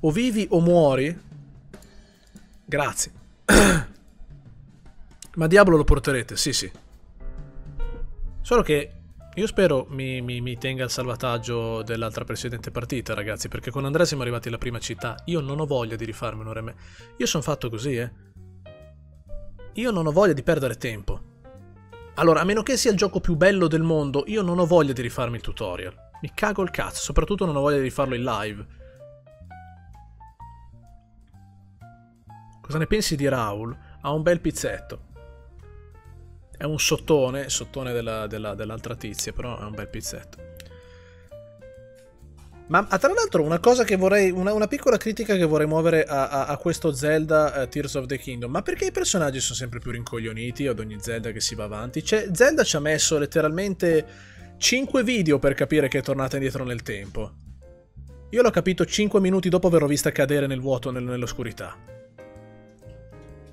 O vivi o muori. Grazie. Ma diavolo lo porterete, sì sì. Solo che io spero mi, mi, mi tenga il salvataggio dell'altra precedente partita, ragazzi, perché con Andrea siamo arrivati alla prima città. Io non ho voglia di rifarmi un'ora e me. Io sono fatto così, eh. Io non ho voglia di perdere tempo. Allora, a meno che sia il gioco più bello del mondo, io non ho voglia di rifarmi il tutorial. Mi cago il cazzo, soprattutto non ho voglia di rifarlo in live. Cosa ne pensi di Raul? Ha un bel pizzetto. È un sottone, sottone della, della, dell'altra tizia, però è un bel pizzetto. Ma ah, tra l'altro una cosa che vorrei, una, una piccola critica che vorrei muovere a, a, a questo Zelda uh, Tears of the Kingdom, ma perché i personaggi sono sempre più rincoglioniti ad ogni Zelda che si va avanti? Cioè, Zelda ci ha messo letteralmente 5 video per capire che è tornata indietro nel tempo. Io l'ho capito 5 minuti dopo averlo vista cadere nel vuoto, nel, nell'oscurità.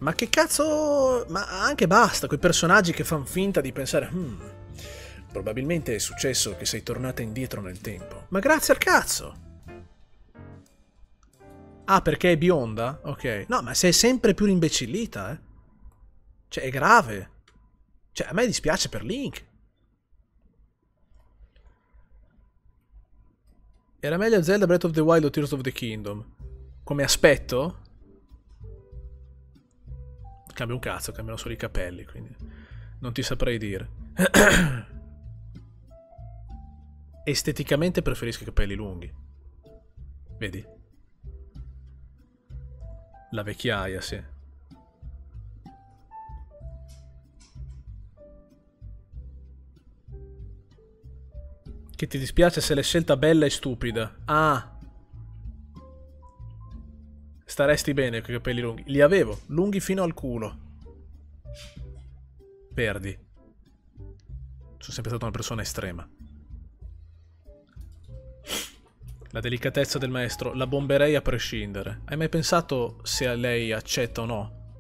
Ma che cazzo... Ma anche basta, quei personaggi che fanno finta di pensare... Hmm, probabilmente è successo che sei tornata indietro nel tempo. Ma grazie al cazzo! Ah, perché è bionda? Ok. No, ma sei sempre più rimbecillita, eh. Cioè, è grave. Cioè, a me dispiace per Link. Era meglio Zelda Breath of the Wild o Tears of the Kingdom? Come aspetto? Cambia un cazzo, cambiano solo i capelli, quindi non ti saprei dire. Esteticamente preferisco i capelli lunghi. Vedi? La vecchiaia, sì. Che ti dispiace se l'hai scelta bella e stupida. Ah, Staresti bene con i capelli lunghi. Li avevo, lunghi fino al culo. Verdi. Sono sempre stata una persona estrema. La delicatezza del maestro, la bomberei a prescindere. Hai mai pensato se a lei accetta o no?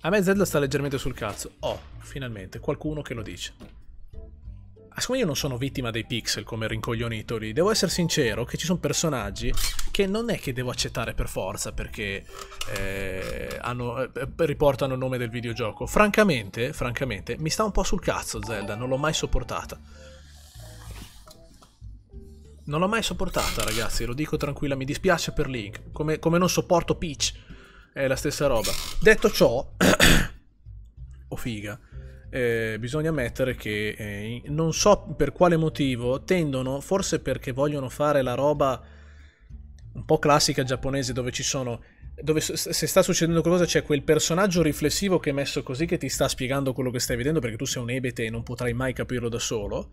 A me Zelda sta leggermente sul cazzo. Oh, finalmente, qualcuno che lo dice. Ah, siccome io non sono vittima dei pixel come rincoglionito lì, devo essere sincero che ci sono personaggi che non è che devo accettare per forza perché eh, hanno, eh, riportano il nome del videogioco. Francamente, francamente, mi sta un po' sul cazzo Zelda, non l'ho mai sopportata. Non l'ho mai sopportata, ragazzi, lo dico tranquilla, mi dispiace per Link, come, come non sopporto Peach. È la stessa roba. Detto ciò... oh figa eh, bisogna ammettere che eh, non so per quale motivo tendono, forse perché vogliono fare la roba un po' classica giapponese dove ci sono dove se sta succedendo qualcosa c'è quel personaggio riflessivo che è messo così che ti sta spiegando quello che stai vedendo perché tu sei un ebete e non potrai mai capirlo da solo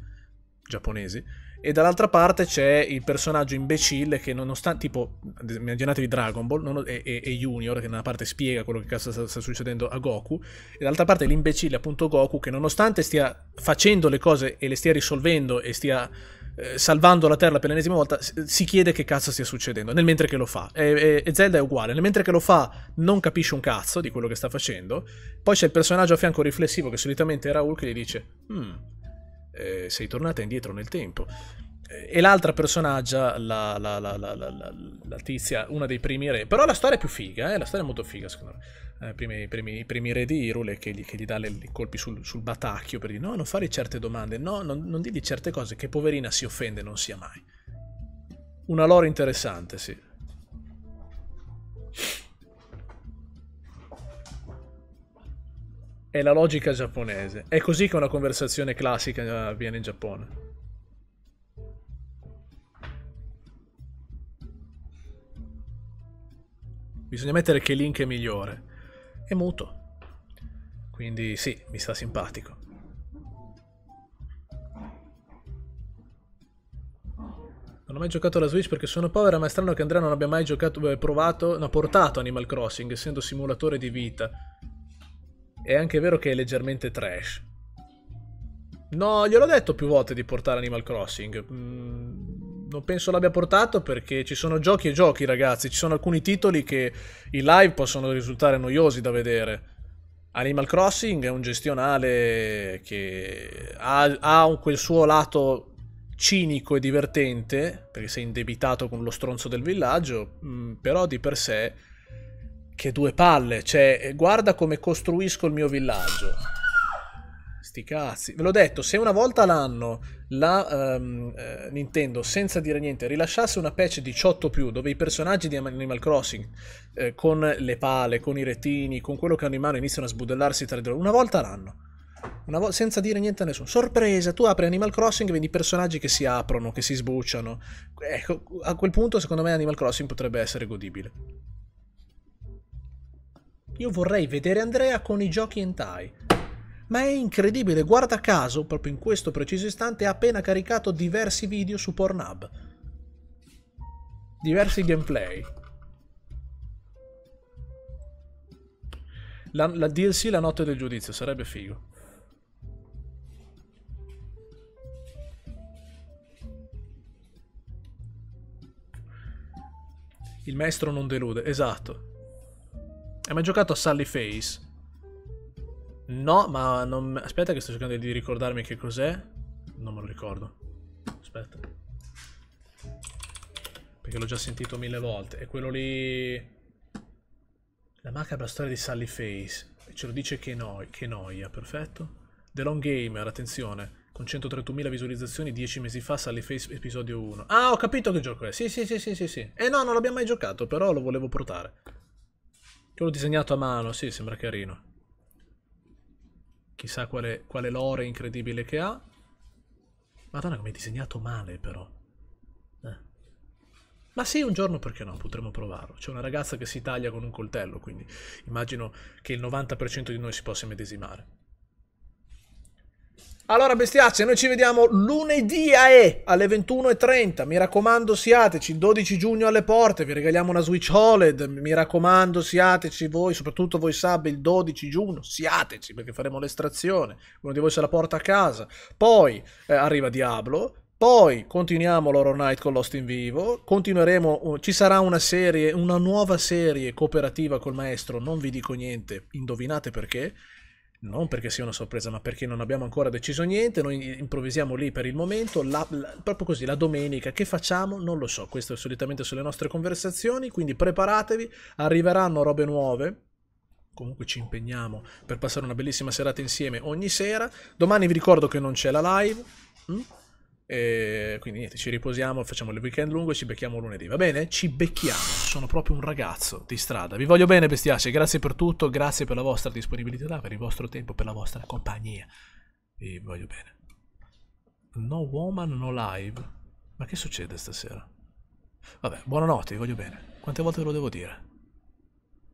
giapponesi e dall'altra parte c'è il personaggio imbecille che nonostante, tipo, immaginatevi Dragon Ball non, e, e, e, Junior che da una parte spiega quello che cazzo sta, sta succedendo a Goku e dall'altra parte l'imbecille appunto Goku che nonostante stia facendo le cose e le stia risolvendo e stia eh, salvando la Terra per l'ennesima volta si chiede che cazzo stia succedendo nel mentre che lo fa e, e, Zelda è uguale nel mentre che lo fa non capisce un cazzo di quello che sta facendo poi c'è il personaggio a fianco riflessivo che solitamente era Hulk che gli dice hmm eh, sei tornata indietro nel tempo. Eh, e l'altra personaggia, la, la, la, la, tizia, una dei primi re. Però la storia è più figa, eh? la storia è molto figa secondo me. Eh, primi, primi, I primi re di Irule che gli, che gli dà le, i colpi sul, sul, batacchio per dire no, non fare certe domande, no, non, non digli certe cose che poverina si offende non sia mai. Una lore interessante, sì. È la logica giapponese. È così che una conversazione classica eh, avviene in Giappone. Bisogna mettere che Link è migliore. È muto. Quindi sì, mi sta simpatico. Non ho mai giocato alla Switch perché sono povera, ma è strano che Andrea non abbia mai giocato, beh, provato, no, portato Animal Crossing, essendo simulatore di vita. È anche vero che è leggermente trash. No, gliel'ho detto più volte di portare Animal Crossing. Mm, non penso l'abbia portato perché ci sono giochi e giochi, ragazzi. Ci sono alcuni titoli che in live possono risultare noiosi da vedere. Animal Crossing è un gestionale che ha, ha quel suo lato cinico e divertente, perché sei indebitato con lo stronzo del villaggio, mm, però di per sé che due palle, cioè, eh, guarda come costruisco il mio villaggio. Sti cazzi. Ve l'ho detto, se una volta l'anno la um, eh, Nintendo, senza dire niente, rilasciasse una patch 18 più, dove i personaggi di Animal Crossing, eh, con le pale, con i retini, con quello che hanno in mano, iniziano a sbudellarsi tra di loro, una volta l'anno. Una vo- senza dire niente a nessuno. Sorpresa, tu apri Animal Crossing e vedi personaggi che si aprono, che si sbucciano. Ecco, a quel punto secondo me Animal Crossing potrebbe essere godibile. Io vorrei vedere Andrea con i giochi hentai. Ma è incredibile, guarda caso, proprio in questo preciso istante ha appena caricato diversi video su Pornhub. Diversi gameplay. La, la DLC La notte del giudizio, sarebbe figo. Il maestro non delude, esatto. Hai mai giocato a Sally Face? No, ma non... Aspetta che sto cercando di ricordarmi che cos'è. Non me lo ricordo. Aspetta. Perché l'ho già sentito mille volte. E quello lì... La macabra storia di Sally Face. ce lo dice che, no... che noia, perfetto. The Long Gamer, attenzione. Con 131.000 visualizzazioni 10 mesi fa, Sally Face episodio 1. Ah, ho capito che gioco è. Sì, sì, sì, sì, sì. sì. Eh no, non l'abbiamo mai giocato, però lo volevo portare l'ho disegnato a mano, sì, sembra carino. Chissà quale, quale lore incredibile che ha. Madonna, come hai disegnato male, però. Eh. Ma sì, un giorno perché no, potremmo provarlo. C'è una ragazza che si taglia con un coltello, quindi immagino che il 90% di noi si possa medesimare. Allora bestiacce, noi ci vediamo lunedì a E alle 21.30, mi raccomando siateci, il 12 giugno alle porte, vi regaliamo una Switch OLED, mi raccomando siateci voi, soprattutto voi sub il 12 giugno, siateci perché faremo l'estrazione, uno di voi se la porta a casa. Poi eh, arriva Diablo, poi continuiamo l'Horror Night con Lost in Vivo, continueremo, uh, ci sarà una serie, una nuova serie cooperativa col maestro, non vi dico niente, indovinate perché, non perché sia una sorpresa, ma perché non abbiamo ancora deciso niente, noi improvvisiamo lì per il momento, la, la, proprio così, la domenica, che facciamo? Non lo so, questo è solitamente sulle nostre conversazioni, quindi preparatevi, arriveranno robe nuove, comunque ci impegniamo per passare una bellissima serata insieme ogni sera, domani vi ricordo che non c'è la live, hm? E eh, quindi niente, ci riposiamo, facciamo il weekend lungo e ci becchiamo lunedì, va bene? Ci becchiamo, sono proprio un ragazzo di strada. Vi voglio bene, bestiace, grazie per tutto, grazie per la vostra disponibilità, per il vostro tempo, per la vostra compagnia. Vi voglio bene. No woman, no live. Ma che succede stasera? Vabbè, buonanotte, vi voglio bene. Quante volte ve lo devo dire?